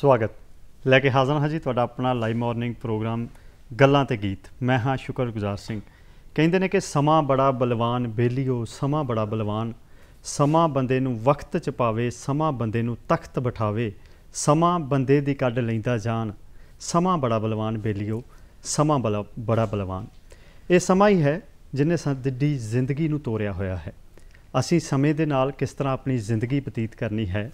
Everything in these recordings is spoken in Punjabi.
ਸਵਾਗਤ ਲੈ ਕੇ ਹਾਜ਼ਰ ਹਾਂ ਜੀ ਤੁਹਾਡਾ ਆਪਣਾ ਲਾਈਵ ਮਾਰਨਿੰਗ ਪ੍ਰੋਗਰਾਮ ਗੱਲਾਂ ਤੇ ਗੀਤ ਮੈਂ ਹਾਂ ਸ਼ੁਕਰਗੁਜ਼ਾਰ ਸਿੰਘ ਕਹਿੰਦੇ ਨੇ ਕਿ ਸਮਾਂ ਬੜਾ ਬਲਵਾਨ ਬੇਲੀਓ ਸਮਾਂ ਬੜਾ ਬਲਵਾਨ ਸਮਾਂ ਬੰਦੇ ਨੂੰ ਵਕਤ ਚ ਪਾਵੇ ਸਮਾਂ ਬੰਦੇ ਨੂੰ ਤਖਤ ਬਿਠਾਵੇ ਸਮਾਂ ਬੰਦੇ ਦੀ ਕੱਢ ਲੈਂਦਾ ਜਾਨ ਸਮਾਂ ਬੜਾ ਬਲਵਾਨ ਬੇਲੀਓ ਸਮਾਂ ਬੜਾ ਬਲਵਾਨ ਇਹ ਸਮਾਂ ਹੀ ਹੈ ਜਿਨੇ ਸਾਡੀ ਜ਼ਿੰਦਗੀ ਨੂੰ ਤੋੜਿਆ ਹੋਇਆ ਹੈ ਅਸੀਂ ਸਮੇਂ ਦੇ ਨਾਲ ਕਿਸ ਤਰ੍ਹਾਂ ਆਪਣੀ ਜ਼ਿੰਦਗੀ ਬਤੀਤ ਕਰਨੀ ਹੈ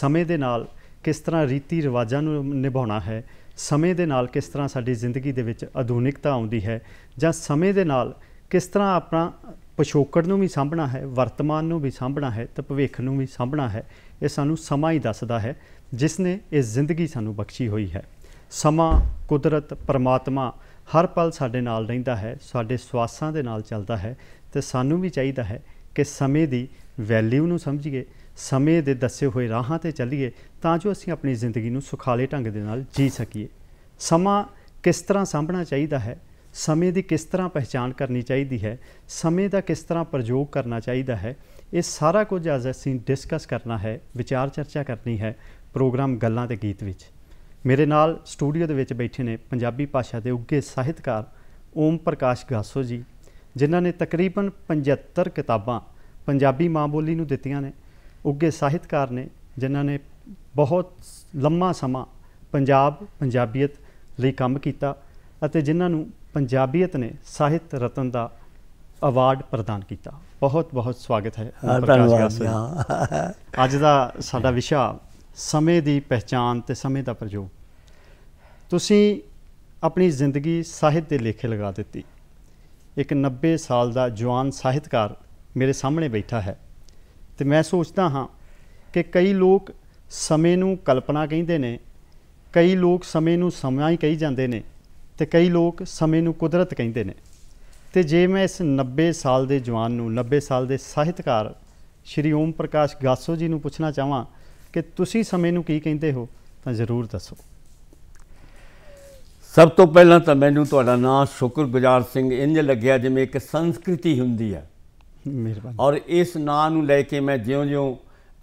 ਸਮੇਂ ਦੇ ਨਾਲ ਕਿਸ ਤਰ੍ਹਾਂ ਰੀਤੀ ਰਿਵਾਜਾਂ ਨੂੰ ਨਿਭਾਉਣਾ ਹੈ ਸਮੇਂ ਦੇ ਨਾਲ ਕਿਸ ਤਰ੍ਹਾਂ ਸਾਡੀ ਜ਼ਿੰਦਗੀ ਦੇ ਵਿੱਚ ਆਧੁਨਿਕਤਾ ਆਉਂਦੀ ਹੈ ਜਾਂ ਸਮੇਂ ਦੇ ਨਾਲ ਕਿਸ ਤਰ੍ਹਾਂ ਆਪਣਾ ਪਛੋਕੜ ਨੂੰ ਵੀ ਸਾਂਭਣਾ ਹੈ ਵਰਤਮਾਨ ਨੂੰ ਵੀ ਸਾਂਭਣਾ ਹੈ ਤੇ ਭਵਿੱਖ ਨੂੰ ਵੀ ਸਾਂਭਣਾ ਹੈ ਇਹ ਸਾਨੂੰ ਸਮਾਂ ਹੀ ਦੱਸਦਾ ਹੈ ਜਿਸ ਨੇ ਇਹ ਜ਼ਿੰਦਗੀ ਸਾਨੂੰ ਬਖਸ਼ੀ ਹੋਈ ਹੈ ਸਮਾਂ ਕੁਦਰਤ ਪਰਮਾਤਮਾ ਹਰ ਪਲ ਸਾਡੇ ਨਾਲ ਰਹਿੰਦਾ ਹੈ ਸਾਡੇ ਸਵਾਸਾਂ ਦੇ ਨਾਲ ਚੱਲਦਾ ਹੈ ਤੇ ਸਾਨੂੰ ਵੀ ਚਾਹੀਦਾ ਹੈ ਕਿ ਸਮੇਂ ਦੀ ਵੈਲਿਊ ਨੂੰ ਸਮਝੀਏ ਸਮੇਂ ਦੇ ਦੱਸੇ ਹੋਏ ਰਾਹਾਂ ਤੇ ਚੱਲੀਏ ਤਾਂ ਜੋ ਅਸੀਂ ਆਪਣੀ ਜ਼ਿੰਦਗੀ ਨੂੰ ਸੁਖਾਲੇ ਢੰਗ ਦੇ ਨਾਲ ਜੀ ਸਕੀਏ ਸਮਾਂ ਕਿਸ ਤਰ੍ਹਾਂ ਸਾਂਭਣਾ ਚਾਹੀਦਾ ਹੈ ਸਮੇਂ ਦੀ ਕਿਸ ਤਰ੍ਹਾਂ ਪਹਿਚਾਨ ਕਰਨੀ ਚਾਹੀਦੀ ਹੈ ਸਮੇਂ ਦਾ ਕਿਸ ਤਰ੍ਹਾਂ ਪ੍ਰਯੋਗ ਕਰਨਾ ਚਾਹੀਦਾ ਹੈ ਇਹ ਸਾਰਾ ਕੁਝ ਅੱਜ ਅਸੀਂ ਡਿਸਕਸ ਕਰਨਾ ਹੈ ਵਿਚਾਰ ਚਰਚਾ ਕਰਨੀ ਹੈ ਪ੍ਰੋਗਰਾਮ ਗੱਲਾਂ ਤੇ ਗੀਤ ਵਿੱਚ ਮੇਰੇ ਨਾਲ ਸਟੂਡੀਓ ਦੇ ਵਿੱਚ ਬੈਠੇ ਨੇ ਪੰਜਾਬੀ ਭਾਸ਼ਾ ਦੇ ਉੱਗੇ ਸਾਹਿਤਕਾਰ ਓਮ ਪ੍ਰਕਾਸ਼ ਗਾਸੋ ਜੀ ਜਿਨ੍ਹਾਂ ਨੇ ਤਕਰੀਬਨ 75 ਕਿਤਾਬਾਂ ਪੰਜਾਬੀ ਮਾਂ ਬੋਲੀ ਨੂੰ ਦਿੱਤੀਆਂ ਨੇ ਉੱਗੇ ਸਾਹਿਤਕਾਰ ਨੇ ਜਿਨ੍ਹਾਂ ਨੇ ਬਹੁਤ ਲੰਮਾ ਸਮਾਂ ਪੰਜਾਬ ਪੰਜਾਬੀਅਤ ਲਈ ਕੰਮ ਕੀਤਾ ਅਤੇ ਜਿਨ੍ਹਾਂ ਨੂੰ ਪੰਜਾਬੀਅਤ ਨੇ ਸਾਹਿਤ ਰਤਨ ਦਾ ਅਵਾਰਡ ਪ੍ਰਦਾਨ ਕੀਤਾ ਬਹੁਤ ਬਹੁਤ ਸਵਾਗਤ ਹੈ ਅੱਜ ਦਾ ਸਾਡਾ ਵਿਸ਼ਾ ਸਮੇਂ ਦੀ ਪਹਿਚਾਨ ਤੇ ਸਮੇਂ ਦਾ ਪ੍ਰਯੋਗ ਤੁਸੀਂ ਆਪਣੀ ਜ਼ਿੰਦਗੀ ਸਾਹਿਤ ਦੇ ਲੇਖੇ ਲਗਾ ਦਿੱਤੀ ਇੱਕ 90 ਸਾਲ ਦਾ ਜਵਾਨ ਸਾਹਿਤਕਾਰ ਮੇਰੇ ਸਾਹਮਣੇ ਬੈਠਾ ਹੈ ਤੇ ਮੈਂ ਸੋਚਦਾ ਹਾਂ ਕਿ ਕਈ ਲੋਕ ਸਮੇਂ ਨੂੰ ਕਲਪਨਾ ਕਹਿੰਦੇ ਨੇ ਕਈ ਲੋਕ ਸਮੇਂ ਨੂੰ ਸਮਾਂ ਹੀ ਕਹੀ ਜਾਂਦੇ ਨੇ ਤੇ ਕਈ ਲੋਕ ਸਮੇਂ ਨੂੰ ਕੁਦਰਤ ਕਹਿੰਦੇ ਨੇ ਤੇ ਜੇ ਮੈਂ ਇਸ 90 ਸਾਲ ਦੇ ਜਵਾਨ ਨੂੰ 90 ਸਾਲ ਦੇ ਸਾਹਿਤਕਾਰ ਸ਼੍ਰੀ ਓਮ ਪ੍ਰਕਾਸ਼ ਗਾਸੋ ਜੀ ਨੂੰ ਪੁੱਛਣਾ ਚਾਹਾਂ ਕਿ ਤੁਸੀਂ ਸਮੇਂ ਨੂੰ ਕੀ ਕਹਿੰਦੇ ਹੋ ਤਾਂ ਜ਼ਰੂਰ ਦੱਸੋ ਸਭ ਤੋਂ ਪਹਿਲਾਂ ਤਾਂ ਮੈਨੂੰ ਤੁਹਾਡਾ ਨਾਮ ਸ਼ੁਕਰਗੁਜ਼ਾਰ ਸਿੰਘ ਇੰਜ ਲੱਗਿਆ ਜਿਵੇਂ ਇੱਕ ਸੰਸਕ੍ਰਿਤੀ ਹੁੰਦੀ ਹੈ ਮਿਹਰਬਾਨੀ ਔਰ ਇਸ ਨਾਂ ਨੂੰ ਲੈ ਕੇ ਮੈਂ ਜਿਉਂ-ਜਿਉਂ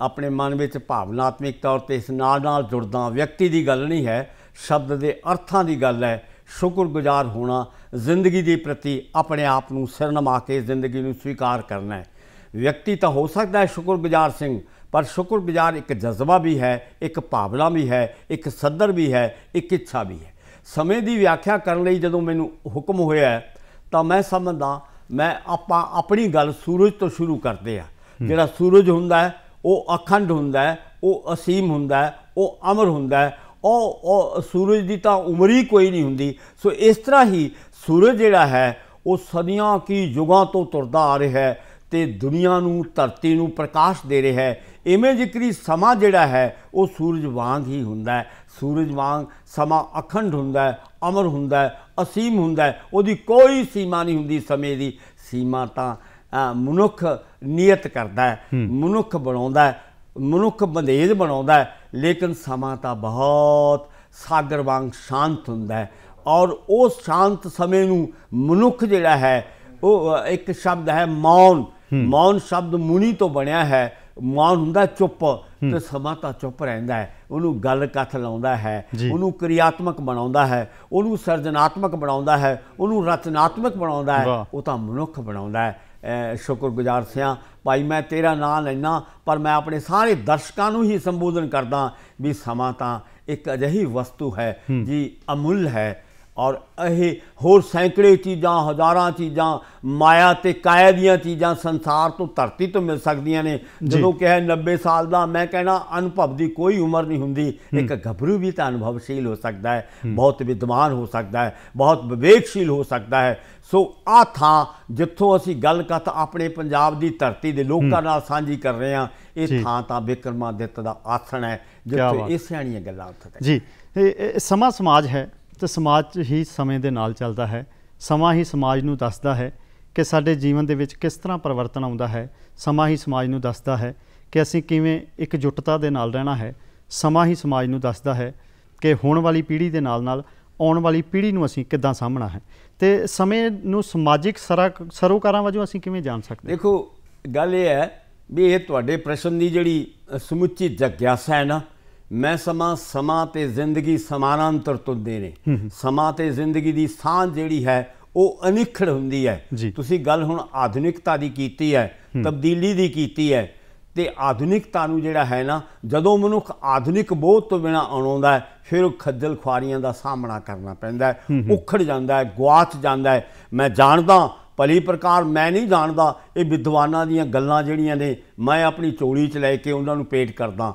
ਆਪਣੇ ਮਨ ਵਿੱਚ ਭਾਵਨਾਤਮਿਕ ਤੌਰ ਤੇ ਇਸ ਨਾਂ ਨਾਲ ਜੁੜਦਾ ਵਿਅਕਤੀ ਦੀ ਗੱਲ ਨਹੀਂ ਹੈ ਸ਼ਬਦ ਦੇ ਅਰਥਾਂ ਦੀ ਗੱਲ ਹੈ ਸ਼ੁਕਰਗੁਜ਼ਾਰ ਹੋਣਾ ਜ਼ਿੰਦਗੀ ਦੇ ਪ੍ਰਤੀ ਆਪਣੇ ਆਪ ਨੂੰ ਸਿਰਨਮਾ ਕੇ ਜ਼ਿੰਦਗੀ ਨੂੰ ਸਵੀਕਾਰ ਕਰਨਾ ਹੈ ਵਿਅਕਤੀ ਤਾਂ ਹੋ ਸਕਦਾ ਹੈ ਸ਼ੁਕਰਗੁਜ਼ਾਰ ਸਿੰਘ ਪਰ ਸ਼ੁਕਰਗੁਜ਼ਾਰ ਇੱਕ ਜਜ਼ਬਾ ਵੀ ਹੈ ਇੱਕ ਭਾਵਨਾ ਵੀ ਹੈ ਇੱਕ ਸੱਦਰ ਵੀ ਹੈ ਇੱਕ ਇੱਛਾ ਵੀ ਹੈ ਸਮੇਂ ਦੀ ਵਿਆਖਿਆ ਕਰਨ ਲਈ ਜਦੋਂ ਮੈਨੂੰ ਹੁਕਮ ਹੋਇਆ ਤਾਂ ਮੈਂ ਸਮਝਦਾ ਮੈਂ ਆਪਾਂ ਆਪਣੀ ਗੱਲ ਸੂਰਜ ਤੋਂ ਸ਼ੁਰੂ ਕਰਦੇ ਆ ਜਿਹੜਾ ਸੂਰਜ ਹੁੰਦਾ ਹੈ ਉਹ ਅਖੰਡ ਹੁੰਦਾ ਹੈ ਉਹ ਅਸੀਮ ਹੁੰਦਾ ਹੈ ਉਹ ਅਮਰ ਹੁੰਦਾ ਹੈ ਉਹ ਉਹ ਸੂਰਜ ਦੀ ਤਾਂ ਉਮਰ ਹੀ ਕੋਈ ਨਹੀਂ ਹੁੰਦੀ ਸੋ ਇਸ ਤਰ੍ਹਾਂ ਹੀ ਸੂਰਜ ਜਿਹੜਾ ਹੈ ਉਹ ਸਦੀਆਂ ਕੀ ਯੁਗਾਂ ਤੋਂ ਤੁਰਦਾ ਆ ਰਿਹਾ ਹੈ ਤੇ ਦੁਨੀਆ ਨੂੰ ਧਰਤੀ ਨੂੰ ਪ੍ਰਕਾਸ਼ ਦੇ ਰਿਹਾ ਹੈ ਇਵੇਂ ਜਿਕਰੀ ਸਮਾਂ ਜਿਹੜਾ ਹੈ ਉਹ ਸੂਰਜ ਵਾਂਗ ਹੀ ਹੁੰਦਾ ਹੈ ਸੂਰਜ ਵਾਂਗ ਸਮਾਂ ਅਖੰਡ ਹੁੰਦਾ ਹੈ ਅਮਰ ਹੁੰਦਾ ਅਸੀਮ ਹੁੰਦਾ ਉਹਦੀ ਕੋਈ ਸੀਮਾ ਨਹੀਂ ਹੁੰਦੀ ਸਮੇਂ ਦੀ ਸੀਮਾ ਤਾਂ ਮਨੁੱਖ ਨਿਯਤ ਕਰਦਾ ਹੈ ਮਨੁੱਖ ਬਣਾਉਂਦਾ ਹੈ ਮਨੁੱਖ ਬੰਦੇਜ ਬਣਾਉਂਦਾ ਹੈ ਲੇਕਿਨ ਸਮਾਂ ਤਾਂ ਬਹੁਤ ਸਾਗਰ ਵਾਂਗ ਸ਼ਾਂਤ ਹੁੰਦਾ ਹੈ ਔਰ ਉਹ ਸ਼ਾਂਤ ਸਮੇਂ ਨੂੰ ਮਨੁੱਖ ਜਿਹੜਾ ਹੈ ਉਹ ਇੱਕ ਸ਼ਬਦ ਹੈ ਮੌਨ ਮੌਨ ਸ਼ਬਦ ਮੁਨੀ ਤੋਂ ਬਣਿਆ ਹੈ ਮੌਨ ਹੁੰਦਾ ਚੁੱਪ ਤੇ ਸਮਾਂ ਤਾਂ ਚੁੱਪ ਰਹਿੰਦਾ ਹੈ ਉਹਨੂੰ ਗੱਲ ਕੱਥ ਲਾਉਂਦਾ ਹੈ ਉਹਨੂੰ ਕਿਰਿਆਤਮਕ ਬਣਾਉਂਦਾ ਹੈ ਉਹਨੂੰ ਸਿਰਜਣਾਤਮਕ ਬਣਾਉਂਦਾ ਹੈ ਉਹਨੂੰ ਰਚਨਾਤਮਕ ਬਣਾਉਂਦਾ ਹੈ ਉਹ ਤਾਂ ਮਨੁੱਖ ਬਣਾਉਂਦਾ ਹੈ ਸ਼ੁਕਰਗੁਜ਼ਾਰ ਸਿਆਂ ਭਾਈ ਮੈਂ ਤੇਰਾ ਨਾਂ ਲੈਣਾ ਪਰ ਮੈਂ ਆਪਣੇ ਸਾਰੇ ਦਰਸ਼ਕਾਂ ਨੂੰ ਹੀ ਸੰਬੋਧਨ ਕਰਦਾ ਵੀ ਸਮਾਂ ਤਾਂ ਇੱਕ ਅਜਿਹੀ ਵਸਤੂ ਹੈ ਜੀ ਅਮੁੱਲ ਹੈ ਔਰ ਇਹ ਹੋਰ ਸੈਂਕੜੇ ਚੀਜ਼ਾਂ ਹਜ਼ਾਰਾਂ ਚੀਜ਼ਾਂ ਮਾਇਆ ਤੇ ਕਾਇਆ ਦੀਆਂ ਚੀਜ਼ਾਂ ਸੰਸਾਰ ਤੋਂ ਧਰਤੀ ਤੋਂ ਮਿਲ ਸਕਦੀਆਂ ਨੇ ਜਦੋਂ ਕਿਹਾ 90 ਸਾਲ ਦਾ ਮੈਂ ਕਹਿਣਾ ਅਨੁਭਵ ਦੀ ਕੋਈ ਉਮਰ ਨਹੀਂ ਹੁੰਦੀ ਇੱਕ ਗੱਭਰੂ ਵੀ ਤਾਂ ਅਨੁਭਵਸ਼ੀਲ ਹੋ ਸਕਦਾ ਹੈ ਬਹੁਤ ਵਿਦਵਾਨ ਹੋ ਸਕਦਾ ਹੈ ਬਹੁਤ ਵਿਵੇਕਸ਼ੀਲ ਹੋ ਸਕਦਾ ਹੈ ਸੋ ਆ ਥਾਂ ਜਿੱਥੋਂ ਅਸੀਂ ਗੱਲ ਕਰਤ ਆਪਣੇ ਪੰਜਾਬ ਦੀ ਧਰਤੀ ਦੇ ਲੋਕਾਂ ਨਾਲ ਸਾਂਝੀ ਕਰ ਰਹੇ ਹਾਂ ਇਹ ਥਾਂ ਤਾਂ ਵਿਕਰਮਾਦਿੱਤ ਦਾ ਆਸਣ ਹੈ ਜਿੱਥੇ ਇਹ ਸਿਆਣੀਆਂ ਗੱਲਾਂ ਉੱਥੇ ਜੀ ਸਮਾਂ ਸਮਾਜ ਹੈ ਤੇ ਸਮਾਜ ਹੀ ਸਮੇਂ ਦੇ ਨਾਲ ਚੱਲਦਾ ਹੈ ਸਮਾਂ ਹੀ ਸਮਾਜ ਨੂੰ ਦੱਸਦਾ ਹੈ ਕਿ ਸਾਡੇ ਜੀਵਨ ਦੇ ਵਿੱਚ ਕਿਸ ਤਰ੍ਹਾਂ ਪਰਿਵਰਤਨ ਆਉਂਦਾ ਹੈ ਸਮਾਂ ਹੀ ਸਮਾਜ ਨੂੰ ਦੱਸਦਾ ਹੈ ਕਿ ਅਸੀਂ ਕਿਵੇਂ ਇੱਕ ਜੁਟਤਾ ਦੇ ਨਾਲ ਰਹਿਣਾ ਹੈ ਸਮਾਂ ਹੀ ਸਮਾਜ ਨੂੰ ਦੱਸਦਾ ਹੈ ਕਿ ਹੋਣ ਵਾਲੀ ਪੀੜ੍ਹੀ ਦੇ ਨਾਲ ਨਾਲ ਆਉਣ ਵਾਲੀ ਪੀੜ੍ਹੀ ਨੂੰ ਅਸੀਂ ਕਿੱਦਾਂ ਸਾਹਮਣਾ ਹੈ ਤੇ ਸਮੇਂ ਨੂੰ ਸਮਾਜਿਕ ਸਰੋਕਾਰਾਂ ਵਜੋਂ ਅਸੀਂ ਕਿਵੇਂ ਜਾਣ ਸਕਦੇ ਦੇਖੋ ਗੱਲ ਇਹ ਹੈ ਵੀ ਇਹ ਤੁਹਾਡੇ ਪ੍ਰਸ਼ਨ ਦੀ ਜਿਹੜੀ ਸਮੁੱਚੀ ਜਗਿਆਸਾ ਹੈ ਨਾ ਮੈਂ ਸਮਾਂ ਸਮਾਂ ਤੇ ਜ਼ਿੰਦਗੀ ਸਮਾਨਾਂਤਰ ਤੁਰਦੇ ਨੇ ਸਮਾਂ ਤੇ ਜ਼ਿੰਦਗੀ ਦੀ ਸਾਹ ਜਿਹੜੀ ਹੈ ਉਹ ਅਨਿਖੜ ਹੁੰਦੀ ਹੈ ਤੁਸੀਂ ਗੱਲ ਹੁਣ ਆਧੁਨਿਕਤਾ ਦੀ ਕੀਤੀ ਹੈ ਤਬਦੀਲੀ ਦੀ ਕੀਤੀ ਹੈ ਤੇ ਆਧੁਨਿਕਤਾ ਨੂੰ ਜਿਹੜਾ ਹੈ ਨਾ ਜਦੋਂ ਮਨੁੱਖ ਆਧੁਨਿਕ ਬੋਧ ਤੋਂ ਬਿਨਾ ਆਉਂਦਾ ਫਿਰ ਉਹ ਖੱਜਲ ਖੁਆਰੀਆਂ ਦਾ ਸਾਹਮਣਾ ਕਰਨਾ ਪੈਂਦਾ ਹੈ ਉਖੜ ਜਾਂਦਾ ਹੈ ਗਵਾਚ ਜਾਂਦਾ ਹੈ ਮੈਂ ਜਾਣਦਾ ਭਲੀ ਪ੍ਰਕਾਰ ਮੈਂ ਨਹੀਂ ਜਾਣਦਾ ਇਹ ਵਿਦਵਾਨਾਂ ਦੀਆਂ ਗੱਲਾਂ ਜਿਹੜੀਆਂ ਨੇ ਮੈਂ ਆਪਣੀ ਚੋਲੀ 'ਚ ਲੈ ਕੇ ਉਹਨਾਂ ਨੂੰ ਪੇਟ ਕਰਦਾ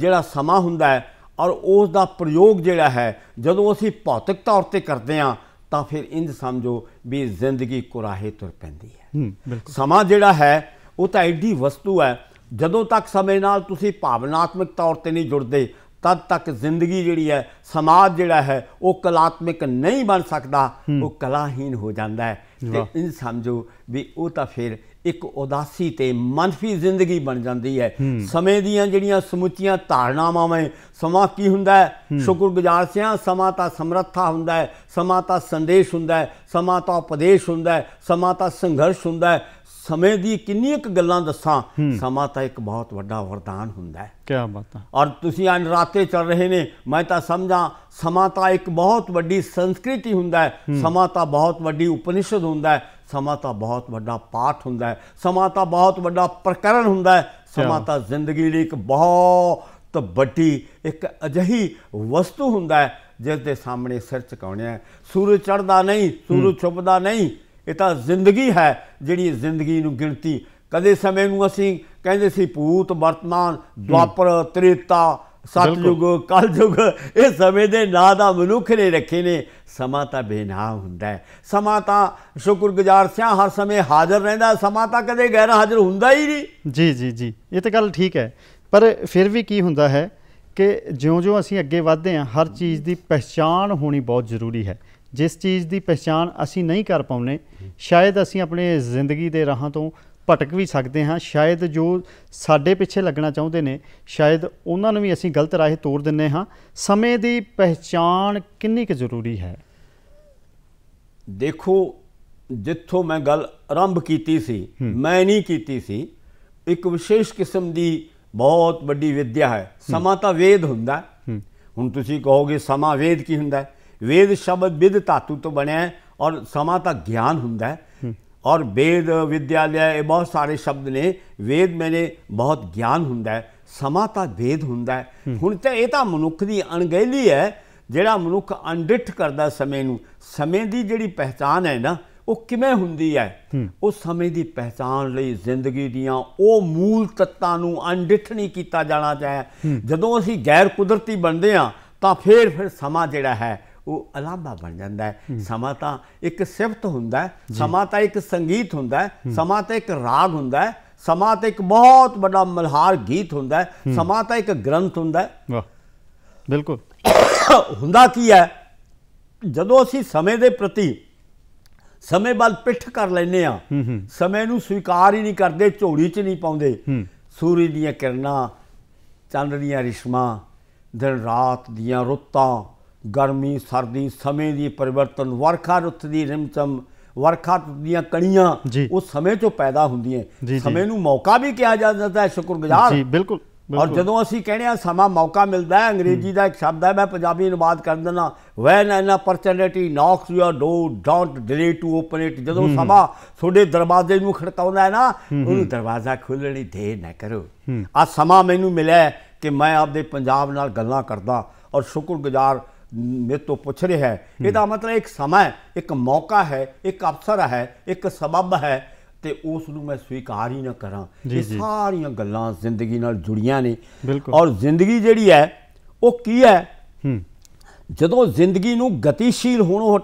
ਜਿਹੜਾ ਸਮਾਂ ਹੁੰਦਾ ਹੈ ਔਰ ਉਸ ਦਾ ਪ੍ਰਯੋਗ ਜਿਹੜਾ ਹੈ ਜਦੋਂ ਅਸੀਂ ਭੌਤਿਕ ਤੌਰ ਤੇ ਕਰਦੇ ਹਾਂ ਤਾਂ ਫਿਰ ਇੰਜ ਸਮਝੋ ਵੀ ਜ਼ਿੰਦਗੀ ਕੁਰਾਹੇ ਤੁਰ ਪੈਂਦੀ ਹੈ ਸਮਾਂ ਜਿਹੜਾ ਹੈ ਉਹ ਤਾਂ ਐਡੀ ਵਸਤੂ ਹੈ ਜਦੋਂ ਤੱਕ ਸਮੇਂ ਨਾਲ ਤੁਸੀਂ ਭਾਵਨਾਤਮਕ ਤੌਰ ਤੇ ਨਹੀਂ ਜੁੜਦੇ ਤਦ ਤੱਕ ਜ਼ਿੰਦਗੀ ਜਿਹੜੀ ਹੈ ਸਮਾਜ ਜਿਹੜਾ ਹੈ ਉਹ ਕਲਾਤਮਕ ਨਹੀਂ ਬਣ ਸਕਦਾ ਉਹ ਕਲਾਹੀਨ ਹੋ ਜਾਂਦਾ ਹੈ ਤੇ ਇਹ ਸਮਝੋ ਵੀ ਉਹ ਤਾਂ ਫਿਰ ਇੱਕ ਉਦਾਸੀ ਤੇ ਮੰਨਫੀ ਜ਼ਿੰਦਗੀ ਬਣ ਜਾਂਦੀ ਹੈ ਸਮੇਂ ਦੀਆਂ ਜਿਹੜੀਆਂ ਸਮੁੱਚੀਆਂ ਧਾਰਨਾਵਾਂ ਸਮਾਂ ਕੀ ਹੁੰਦਾ ਹੈ ਸ਼ੁਕਰਗੁਜ਼ਾਰ ਸਿਆਂ ਸਮਾਂ ਤਾਂ ਸਮਰੱਥਾ ਹੁੰਦਾ ਹੈ ਸਮਾਂ ਤਾਂ ਸੰਦੇਸ਼ ਹੁੰਦਾ ਹੈ ਸਮਾਂ ਤਾਂ ਉਪਦੇਸ਼ ਹੁੰਦਾ ਹੈ ਸਮਾਂ ਤਾਂ ਸੰਘਰਸ਼ ਹੁੰਦਾ ਹੈ ਸਮੇਂ ਦੀ ਕਿੰਨੀ ਇੱਕ ਗੱਲਾਂ ਦੱਸਾਂ ਸਮਾਂ ਤਾਂ ਇੱਕ ਬਹੁਤ ਵੱਡਾ ਵਰਦਾਨ ਹੁੰਦਾ ਹੈ ਕੀ ਬਾਤ ਹੈ ਔਰ ਤੁਸੀਂ ਅਨ ਰਾਤੇ ਚੱਲ ਰਹੇ ਨੇ ਮੈਂ ਤਾਂ ਸਮਝਾਂ ਸਮਾਂ ਤਾਂ ਇੱਕ ਬਹੁਤ ਵੱਡੀ ਸੰਸਕ੍ਰਿਤੀ ਹੁੰਦਾ ਹੈ ਸਮਾਂ ਤਾਂ ਬਹੁਤ ਵੱਡੀ ਉਪਨਿਸ਼ਦ ਹੁੰਦਾ ਹੈ ਸਮਾਂ ਤਾਂ ਬਹੁਤ ਵੱਡਾ ਪਾਠ ਹੁੰਦਾ ਹੈ ਸਮਾਂ ਤਾਂ ਬਹੁਤ ਵੱਡਾ ਪ੍ਰਕਰਨ ਹੁੰਦਾ ਹੈ ਸਮਾਂ ਤਾਂ ਜ਼ਿੰਦਗੀ ਲਈ ਇੱਕ ਬਹੁਤ ਵੱਡੀ ਇੱਕ ਅਜਹੀ ਵਸਤੂ ਹੁੰਦਾ ਹੈ ਜਿਸ ਦੇ ਸਾਹਮਣੇ ਸਿਰ ਝੁਕਾਉਣਾ ਹੈ ਸੂਰਜ ਚੜਦਾ ਨਹੀਂ ਸੂਰਜ ਛੁਪਦਾ ਨਹੀਂ ਇਹ ਤਾਂ ਜ਼ਿੰਦਗੀ ਹੈ ਜਿਹੜੀ ਜ਼ਿੰਦਗੀ ਨੂੰ ਗਿਣਤੀ ਕਦੇ ਸਮੇਂ ਨੂੰ ਅਸੀਂ ਕਹਿੰਦੇ ਸੀ ਭੂਤ ਵਰਤਮਾਨ ਦੁਆਪਰ ਤ੍ਰੇਤਾ ਸਤਜੁਗ ਕਲਯੁਗ ਇਹ ਸਮੇਂ ਦੇ ਨਾਂ ਦਾ ਮਨੁੱਖ ਨੇ ਰੱਖੇ ਨੇ ਸਮਾਂ ਤਾਂ ਬੇਨਾਮ ਹੁੰਦਾ ਹੈ ਸਮਾਂ ਤਾਂ ਸ਼ੁਕਰਗੁਜ਼ਾਰ ਸਿਆ ਹਰ ਸਮੇਂ ਹਾਜ਼ਰ ਰਹਿੰਦਾ ਸਮਾਂ ਤਾਂ ਕਦੇ ਗੈਰ ਹਾਜ਼ਰ ਹੁੰਦਾ ਹੀ ਨਹੀਂ ਜੀ ਜੀ ਜੀ ਇਹ ਤਾਂ ਗੱਲ ਠੀਕ ਹੈ ਪਰ ਫਿਰ ਵੀ ਕੀ ਹੁੰਦਾ ਹੈ ਕਿ ਜਿਉਂ-ਜਿਉਂ ਅਸੀਂ ਅੱਗੇ ਵਧਦੇ ਹਾਂ ਹਰ ਚੀਜ਼ ਦੀ ਪਛਾਣ ਹੋਣੀ ਬਹੁਤ ਜ਼ਰੂਰੀ ਹੈ ਜਿਸ ਚੀਜ਼ ਦੀ ਪਛਾਣ ਅਸੀਂ ਨਹੀਂ ਕਰ ਪਾਉਨੇ ਸ਼ਾਇਦ ਅਸੀਂ ਆਪਣੇ ਜ਼ਿੰਦਗੀ ਦੇ ਰਾਹਾਂ ਤੋਂ ਭਟਕ ਵੀ ਸਕਦੇ ਹਾਂ ਸ਼ਾਇਦ ਜੋ ਸਾਡੇ ਪਿੱਛੇ ਲੱਗਣਾ ਚਾਹੁੰਦੇ ਨੇ ਸ਼ਾਇਦ ਉਹਨਾਂ ਨੂੰ ਵੀ ਅਸੀਂ ਗਲਤ ਰਾਹੇ ਤੋਰ ਦਿੰਨੇ ਹਾਂ ਸਮੇਂ ਦੀ ਪਛਾਣ ਕਿੰਨੀ ਕੁ ਜ਼ਰੂਰੀ ਹੈ ਦੇਖੋ ਜਿੱਥੋਂ ਮੈਂ ਗੱਲ ਆਰੰਭ ਕੀਤੀ ਸੀ ਮੈਂ ਨਹੀਂ ਕੀਤੀ ਸੀ ਇੱਕ ਵਿਸ਼ੇਸ਼ ਕਿਸਮ ਦੀ ਬਹੁਤ ਵੱਡੀ ਵਿਦਿਆ ਹੈ ਸਮਾਂ ਤਾਂ ਵੇਦ ਹੁੰਦਾ ਹੁਣ ਤੁਸੀਂ ਕਹੋਗੇ ਸਮਾਂ ਵੇਦ ਕੀ ਹੁੰਦਾ ਹੈ ਵੇਦ ਸ਼ਬਦ ਵਿਦ ਧਾਤੂ ਤੋਂ ਬਣਿਆ ਔਰ ਸਮਾ ਤਾਂ ਗਿਆਨ ਹੁੰਦਾ ਹੈ ਔਰ ਵੇਦ ਵਿਦਿਆਲਿਆ ਇਹ ਬਹੁਤ ਸਾਰੇ ਸ਼ਬਦ ਨੇ ਵੇਦ ਮੈਨੇ ਬਹੁਤ ਗਿਆਨ ਹੁੰਦਾ ਹੈ ਸਮਾ ਤਾਂ ਵੇਦ ਹੁੰਦਾ ਹੈ ਹੁਣ ਤਾਂ ਇਹ ਤਾਂ ਮਨੁੱਖ ਦੀ ਅਣਗਹਿਲੀ ਹੈ ਜਿਹੜਾ ਮਨੁੱਖ ਅਣਡਿੱਠ ਕਰਦਾ ਸਮੇਂ ਨੂੰ ਸਮੇਂ ਦੀ ਜਿਹੜੀ ਪਹਿਚਾਨ ਹੈ ਨਾ ਉਹ ਕਿਵੇਂ ਹੁੰਦੀ ਹੈ ਉਹ ਸਮੇਂ ਦੀ ਪਹਿਚਾਨ ਲਈ ਜ਼ਿੰਦਗੀ ਦੀਆਂ ਉਹ ਮੂਲ ਤੱਤਾਂ ਨੂੰ ਅਣਡਿੱਠ ਨਹੀਂ ਕੀਤਾ ਜਾਣਾ ਚਾਹੀਦਾ ਜਦੋਂ ਅਸੀਂ ਗੈਰ ਕੁਦਰਤੀ ਬਣਦੇ ਆ ਤਾਂ ਫੇਰ ਫਿਰ ਸਮਾਂ ਜਿਹੜਾ ਹੈ ਉਹ ਅਲਾਂਭਾ ਬਣ ਜਾਂਦਾ ਹੈ ਸਮਾਂ ਤਾਂ ਇੱਕ ਸਿਫਤ ਹੁੰਦਾ ਹੈ ਸਮਾਂ ਤਾਂ ਇੱਕ ਸੰਗੀਤ ਹੁੰਦਾ ਹੈ ਸਮਾਂ ਤਾਂ ਇੱਕ ਰਾਗ ਹੁੰਦਾ ਹੈ ਸਮਾਂ ਤਾਂ ਇੱਕ ਬਹੁਤ ਵੱਡਾ ਮਲਹਾਰ ਗੀਤ ਹੁੰਦਾ ਹੈ ਸਮਾਂ ਤਾਂ ਇੱਕ ਗ੍ਰੰਥ ਹੁੰਦਾ ਹੈ ਵਾਹ ਬਿਲਕੁਲ ਹੁੰਦਾ ਕੀ ਹੈ ਜਦੋਂ ਅਸੀਂ ਸਮੇਂ ਦੇ ਪ੍ਰਤੀ ਸਮੇਂ ਵੱਲ ਪਿੱਠ ਕਰ ਲੈਨੇ ਆ ਸਮੇਂ ਨੂੰ ਸਵੀਕਾਰ ਹੀ ਨਹੀਂ ਕਰਦੇ ਝੋਲੀ 'ਚ ਨਹੀਂ ਪਾਉਂਦੇ ਸੂਰਜ ਦੀਆਂ ਕਿਰਨਾਂ ਚੰਦ ਦੀਆਂ ਰਿਸ਼ਮਾਂ ਦਿਨ ਰਾਤ ਦੀਆਂ ਰੁੱਤਾਂ ਗਰਮੀ ਸਰਦੀ ਸਮੇਂ ਦੀ ਪਰਿਵਰਤਨ ਵਰਖਾ ਰੁੱਤ ਦੀ ਰਿਮਚਮ ਵਰਖਾ ਦੀਆਂ ਕਣੀਆਂ ਉਸ ਸਮੇਂ ਚੋਂ ਪੈਦਾ ਹੁੰਦੀਆਂ ਸਮੇਂ ਨੂੰ ਮੌਕਾ ਵੀ ਕਿਹਾ ਜਾਂਦਾ ਹੈ ਸ਼ੁਕਰਗੁਜ਼ਾਰ ਜੀ ਬਿਲਕੁਲ ਔਰ ਜਦੋਂ ਅਸੀਂ ਕਹਿੰਦੇ ਆ ਸਮਾਂ ਮੌਕਾ ਮਿਲਦਾ ਹੈ ਅੰਗਰੇਜ਼ੀ ਦਾ ਇੱਕ ਸ਼ਬਦ ਹੈ ਮੈਂ ਪੰਜਾਬੀ ਅਨੁਵਾਦ ਕਰ ਦਿੰਦਾ when an opportunity knocks your do don't delay to open it ਜਦੋਂ ਸਮਾਂ ਤੁਹਾਡੇ ਦਰਵਾਜ਼ੇ ਨੂੰ ਖੜਕਾਉਂਦਾ ਹੈ ਨਾ ਉਹਨੂੰ ਦਰਵਾਜ਼ਾ ਖੋਲਣੀ ਦੇ ਨਾ ਕਰੋ ਆ ਸਮਾਂ ਮੈਨੂੰ ਮਿਲਿਆ ਕਿ ਮੈਂ ਆਪਦੇ ਪੰਜਾਬ ਨਾਲ ਗੱਲਾਂ ਕਰਦਾ ਔਰ ਸ਼ੁਕਰਗੁਜ਼ਾਰ ਮੇਰੇ ਤੋਂ ਪੁੱਛ ਰਿਹਾ ਹੈ ਇਹਦਾ ਮਤਲਬ ਇੱਕ ਸਮਾਂ ਹੈ ਇੱਕ ਮੌਕਾ ਹੈ ਇੱਕ ਅਵਸਰ ਹੈ ਇੱਕ ਸਬਬ ਹੈ ਤੇ ਉਸ ਨੂੰ ਮੈਂ ਸਵੀਕਾਰ ਹੀ ਨਾ ਕਰਾਂ ਇਹ ਸਾਰੀਆਂ ਗੱਲਾਂ ਜ਼ਿੰਦਗੀ ਨਾਲ ਜੁੜੀਆਂ ਨੇ ਔਰ ਜ਼ਿੰਦਗੀ ਜਿਹੜੀ ਹੈ ਉਹ ਕੀ ਹੈ ਜਦੋਂ ਜ਼ਿੰਦਗੀ ਨੂੰ ਗਤੀਸ਼ੀਲ ਹੋਣੋਂ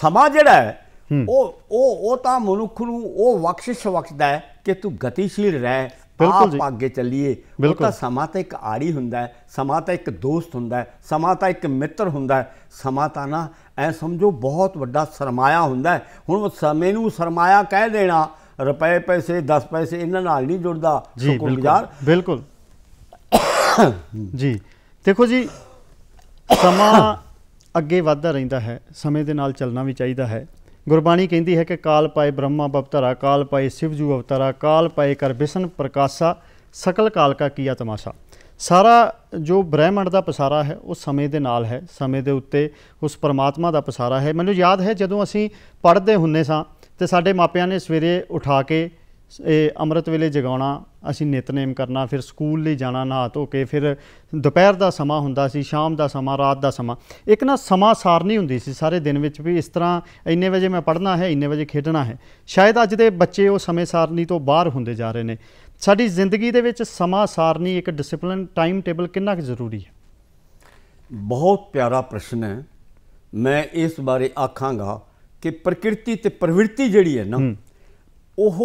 ਸਮਾਂ ਜਿਹੜਾ ਹੈ ਉਹ ਉਹ ਉਹ ਤਾਂ ਮਨੁੱਖ ਨੂੰ ਉਹ ਵਕਸ਼ਿਸ਼ ਵਕਸ਼ਦਾ ਹੈ ਕਿ ਤੂੰ ਗਤੀਸ਼ੀਲ ਰਹਿ ਆਪ ਅੱਗੇ ਚੱਲੀਏ ਉਹ ਤਾਂ ਸਮਾਂ ਤਾਂ ਇੱਕ ਆੜੀ ਹੁੰਦਾ ਹੈ ਸਮਾਂ ਤਾਂ ਇੱਕ ਦੋਸਤ ਹੁੰਦਾ ਹੈ ਸਮਾਂ ਤਾਂ ਇੱਕ ਮਿੱਤਰ ਹੁੰਦਾ ਹੈ ਸਮਾਂ ਤਾਂ ਨਾ ਐ ਸਮਝੋ ਬਹੁਤ ਵੱਡਾ ਸਰਮਾਇਆ ਹੁੰਦਾ ਹੈ ਹੁਣ ਸਮੇਂ ਨੂੰ ਸਰਮਾਇਆ ਕਹਿ ਦੇਣਾ ਰੁਪਏ ਪੈਸੇ 10 ਪੈਸੇ ਇਹਨਾਂ ਨਾਲ ਨਹੀਂ ਜੁੜਦਾ ਸੁਕੂਨ ਬਾਜ਼ਾਰ ਬਿਲਕੁਲ ਜੀ ਦੇਖੋ ਜੀ ਸਮਾਂ ਅੱਗੇ ਵਧਦਾ ਰਹਿੰਦਾ ਹੈ ਸਮੇਂ ਦੇ ਨਾਲ ਚੱਲਣਾ ਵੀ ਚਾਹੀਦਾ ਹੈ ਗੁਰਬਾਣੀ ਕਹਿੰਦੀ ਹੈ ਕਿ ਕਾਲ ਪਾਏ ਬ੍ਰਹਮਾ ਬਪਤਰਾ ਕਾਲ ਪਾਏ ਸਿਵਜੂ ਅਵਤਾਰਾ ਕਾਲ ਪਾਏ ਕਰ ਪ੍ਰਕਾਸ਼ਾ ਸਕਲ ਕਾਲ ਕਾ ਕੀਆ ਤਮਾਸ਼ਾ ਸਾਰਾ ਜੋ ਬ੍ਰਹਿਮੰਡ ਦਾ ਪਸਾਰਾ ਹੈ ਉਹ ਸਮੇਂ ਦੇ ਨਾਲ ਹੈ ਸਮੇਂ ਦੇ ਉੱਤੇ ਉਸ ਪਰਮਾਤਮਾ ਦਾ ਪਸਾਰਾ ਹੈ ਮੈਨੂੰ ਯਾਦ ਹੈ ਜਦੋਂ ਅਸੀਂ ਪੜ੍ਹਦੇ ਹੁੰਨੇ ਸਾਂ ਤੇ ਸਾਡੇ ਮਾਪਿਆਂ ਨੇ ਸਵੇਰੇ ਉਠਾ ਕੇ ਇਹ ਅੰਮ੍ਰਿਤ ਵੇਲੇ ਜਗਾਉਣਾ ਅਸੀਂ ਨਿਤਨੇਮ ਕਰਨਾ ਫਿਰ ਸਕੂਲ ਲਈ ਜਾਣਾ ਨਹਾ ਧੋ ਕੇ ਫਿਰ ਦੁਪਹਿਰ ਦਾ ਸਮਾਂ ਹੁੰਦਾ ਸੀ ਸ਼ਾਮ ਦਾ ਸਮਾਂ ਰਾਤ ਦਾ ਸਮਾਂ ਇੱਕ ਨਾ ਸਮਾਂ ਸਾਰਨੀ ਹੁੰਦੀ ਸੀ ਸਾਰੇ ਦਿਨ ਵਿੱਚ ਵੀ ਇਸ ਤਰ੍ਹਾਂ ਇੰਨੇ ਵਜੇ ਮੈਂ ਪੜ੍ਹਨਾ ਹੈ ਇੰਨੇ ਵਜੇ ਖੇਡਣਾ ਹੈ ਸ਼ਾਇਦ ਅੱਜ ਦੇ ਬੱਚੇ ਉਹ ਸਮੇਂ ਸਾਰਨੀ ਤੋਂ ਬਾਹਰ ਹੁੰਦੇ ਜਾ ਰਹੇ ਨੇ ਸਾਡੀ ਜ਼ਿੰਦਗੀ ਦੇ ਵਿੱਚ ਸਮਾਂ ਸਾਰਨੀ ਇੱਕ ਡਿਸਪਲਿਨ ਟਾਈਮ ਟੇਬਲ ਕਿੰਨਾ ਕੁ ਜ਼ਰੂਰੀ ਹੈ ਬਹੁਤ ਪਿਆਰਾ ਪ੍ਰਸ਼ਨ ਹੈ ਮੈਂ ਇਸ ਬਾਰੇ ਆਖਾਂਗਾ ਕਿ ਪ੍ਰਕਿਰਤੀ ਤੇ ਪ੍ਰਵਿਰਤੀ ਜਿਹੜੀ ਹੈ ਨਾ ਉਹ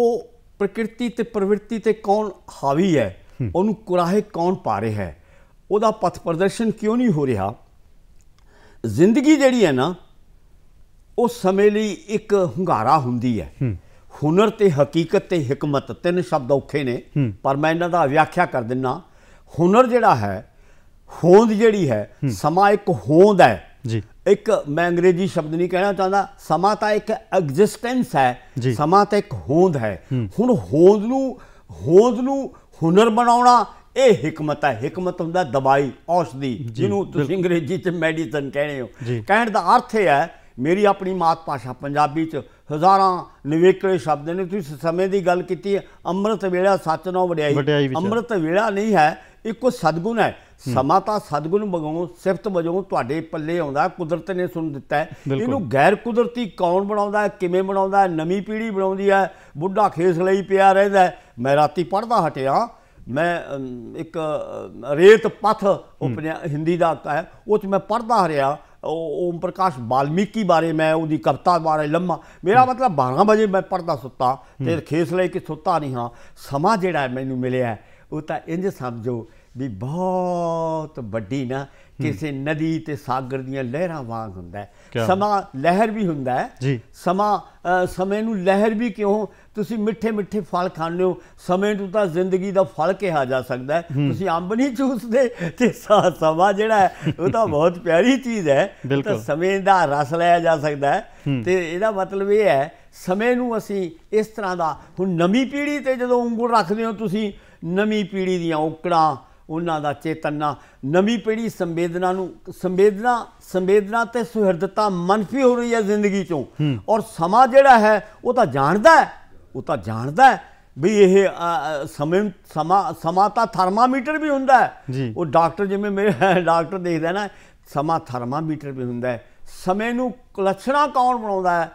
ਪ੍ਰਕਿਰਤੀ ਤੇ ਪ੍ਰਵਿਰਤੀ ਤੇ ਕੌਣ ਹਾਵੀ ਹੈ ਉਹਨੂੰ ਕੁਰਾਹੇ ਕੌਣ ਪਾ ਰਿਹਾ ਹੈ ਉਹਦਾ ਪਥ ਪ੍ਰਦਰਸ਼ਨ ਕਿਉਂ ਨਹੀਂ ਹੋ ਰਿਹਾ ਜ਼ਿੰਦਗੀ ਜਿਹੜੀ ਹੈ ਨਾ ਉਹ ਸਮੇਂ ਲਈ ਇੱਕ ਹੰਗਾਰਾ ਹੁੰਦੀ ਹੈ ਹੁਨਰ ਤੇ ਹਕੀਕਤ ਤੇ ਹਕਮਤ ਤਿੰਨ ਸ਼ਬਦ ਔਖੇ ਨੇ ਪਰ ਮੈਂ ਇਹਨਾਂ ਦਾ ਵਿਆਖਿਆ ਕਰ ਦਿੰਨਾ ਹੁਨਰ ਜਿਹੜਾ ਹੈ ਹੋਂਦ ਜਿਹੜੀ ਹੈ ਸਮਾਂ ਇੱਕ ਹੋਂਦ ਹੈ ਜੀ ਇੱਕ ਮੈਂ ਅੰਗਰੇਜ਼ੀ ਸ਼ਬਦ ਨਹੀਂ ਕਹਿਣਾ ਚਾਹੁੰਦਾ ਸਮਾਂ ਤਾਂ ਇੱਕ ਐਗਜ਼ਿਸਟੈਂਸ ਹੈ ਸਮਾਂ ਤਾਂ ਇੱਕ ਹੋਂਦ ਹੈ ਹੁਣ ਹੋਂਦ ਨੂੰ ਹੋਂਦ ਨੂੰ ਹੁਨਰ ਬਣਾਉਣਾ ਇਹ ਹਕਮਤ ਹੈ ਹਕਮਤ ਹੁੰਦਾ ਦਵਾਈ ਔਸ਼ਧੀ ਜਿਹਨੂੰ ਤੁਸੀਂ ਅੰਗਰੇਜ਼ੀ 'ਚ ਮੈਡੀਸਨ ਕਹਿੰਦੇ ਹੋ ਕਹਿਣ ਦਾ ਅਰਥ ਇਹ ਹੈ ਮੇਰੀ ਆਪਣੀ ਮਾਤ ਭਾਸ਼ਾ ਪੰਜਾਬੀ 'ਚ ਹਜ਼ਾਰਾਂ ਨਿਵੇਕਲੇ ਸ਼ਬਦ ਨੇ ਤੁਸੀਂ ਸਮੇਂ ਦੀ ਗੱਲ ਕੀਤੀ ਹੈ ਅੰਮ੍ਰਿਤ ਵੇਲਾ ਸੱਚ ਨੋ ਵਡਿਆਈ ਅੰਮ੍ਰਿਤ ਵੇਲਾ ਨਹੀਂ ਹੈ ਇਹ ਕੋ ਸਦਗੁਣ ਹੈ ਸਮਾਂ ਤਾਂ ਸਤਗੁਣ ਬਗਾਉ ਸਿਫਤ ਵਜੋਂ ਤੁਹਾਡੇ ਪੱਲੇ ਆਉਂਦਾ ਕੁਦਰਤ ਨੇ ਸੁਣ ਦਿੱਤਾ ਹੈ ਇਹਨੂੰ ਗੈਰ ਕੁਦਰਤੀ ਕੌਣ ਬਣਾਉਂਦਾ ਹੈ ਕਿਵੇਂ ਬਣਾਉਂਦਾ ਹੈ ਨਵੀਂ ਪੀੜ੍ਹੀ ਬਣਾਉਂਦੀ ਹੈ ਬੁੱਢਾ ਖੇਸ ਲਈ ਪਿਆ ਰਹਿੰਦਾ ਮੈਂ ਰਾਤੀ ਪੜਦਾ ਹਟਿਆ ਮੈਂ ਇੱਕ ਰੇਤ ਪਥ ਉਪਨਿਆ ਹਿੰਦੀ ਦਾ ਹੈ ਉਹ ਚ ਮੈਂ ਪੜਦਾ ਹਰਿਆ ਓਮ ਪ੍ਰਕਾਸ਼ ਬਾਲਮੀਕੀ ਬਾਰੇ ਮੈਂ ਉਹਦੀ ਕਵਤਾ ਬਾਰੇ ਲੰਮਾ ਮੇਰਾ ਮਤਲਬ 12 ਵਜੇ ਮੈਂ ਪੜਦਾ ਸੁੱਤਾ ਤੇ ਖੇਸ ਲਈ ਕਿ ਸੁੱਤਾ ਨਹੀਂ ਹਾਂ ਸਮਾਂ ਜਿਹੜਾ ਮੈਨੂੰ ਮਿਲਿਆ ਉਹ ਤਾਂ ਇੰਜ ਸਮਝੋ ਵੀ ਬਹੁਤ ਵੱਡੀ ਨਾ ਕਿਸੇ ਨਦੀ ਤੇ ਸਾਗਰ ਦੀਆਂ ਲਹਿਰਾਂ ਵਾਂਗ ਹੁੰਦਾ ਹੈ ਸਮਾਂ ਲਹਿਰ ਵੀ ਹੁੰਦਾ ਹੈ ਜੀ ਸਮਾਂ ਸਮੇਂ ਨੂੰ ਲਹਿਰ ਵੀ ਕਿਉਂ ਤੁਸੀਂ ਮਿੱਠੇ ਮਿੱਠੇ ਫਲ ਖਾਂਦੇ ਹੋ ਸਮੇਂ ਨੂੰ ਤਾਂ ਜ਼ਿੰਦਗੀ ਦਾ ਫਲ ਕਿਹਾ ਜਾ ਸਕਦਾ ਹੈ ਤੁਸੀਂ ਅੰਬ ਨਹੀਂ ਚੂਸਦੇ ਤੇ ਸਮਾਂ ਜਿਹੜਾ ਹੈ ਉਹ ਤਾਂ ਬਹੁਤ ਪਿਆਰੀ ਚੀਜ਼ ਹੈ ਤਾਂ ਸਮੇਂ ਦਾ ਰਸ ਲਿਆ ਜਾ ਸਕਦਾ ਹੈ ਤੇ ਇਹਦਾ ਮਤਲਬ ਇਹ ਹੈ ਸਮੇਂ ਨੂੰ ਅਸੀਂ ਇਸ ਤਰ੍ਹਾਂ ਦਾ ਹੁਣ ਨਵੀਂ ਪੀੜ੍ਹੀ ਤੇ ਜਦੋਂ ਉਂਗਲ ਰੱਖਦੇ ਹੋ ਤੁਸੀਂ ਨਵੀਂ ਪੀੜ੍ਹੀ ਦੀਆਂ ਔਕੜਾਂ ਉਹਨਾਂ ਦਾ ਚੇਤਨਾ ਨਵੀਂ ਪੀੜ੍ਹੀ ਸੰਵੇਦਨਾ ਨੂੰ ਸੰਵੇਦਨਾ ਸੰਵੇਦਨਾ ਤੇ ਸੁਹਿਰਦਤਾ ਮੰਨਫੀ ਹੋ ਰਹੀ ਹੈ ਜ਼ਿੰਦਗੀ ਚੋਂ ਔਰ ਸਮਾਂ ਜਿਹੜਾ ਹੈ ਉਹ ਤਾਂ ਜਾਣਦਾ ਹੈ ਉਹ ਤਾਂ ਜਾਣਦਾ ਹੈ ਵੀ ਇਹ ਸਮੇਂ ਸਮਾ ਤਾਂ ਥਰਮਾਮੀਟਰ ਵੀ ਹੁੰਦਾ ਹੈ ਉਹ ਡਾਕਟਰ ਜਿਵੇਂ ਮੇਰੇ ਡਾਕਟਰ ਦੇਖਦਾ ਨਾ ਸਮਾ ਥਰਮਾਮੀਟਰ ਵੀ ਹੁੰਦਾ ਹੈ ਸਮੇਂ ਨੂੰ ਕਲਛਣਾ ਕੌਣ ਬਣਾਉਂਦਾ ਹੈ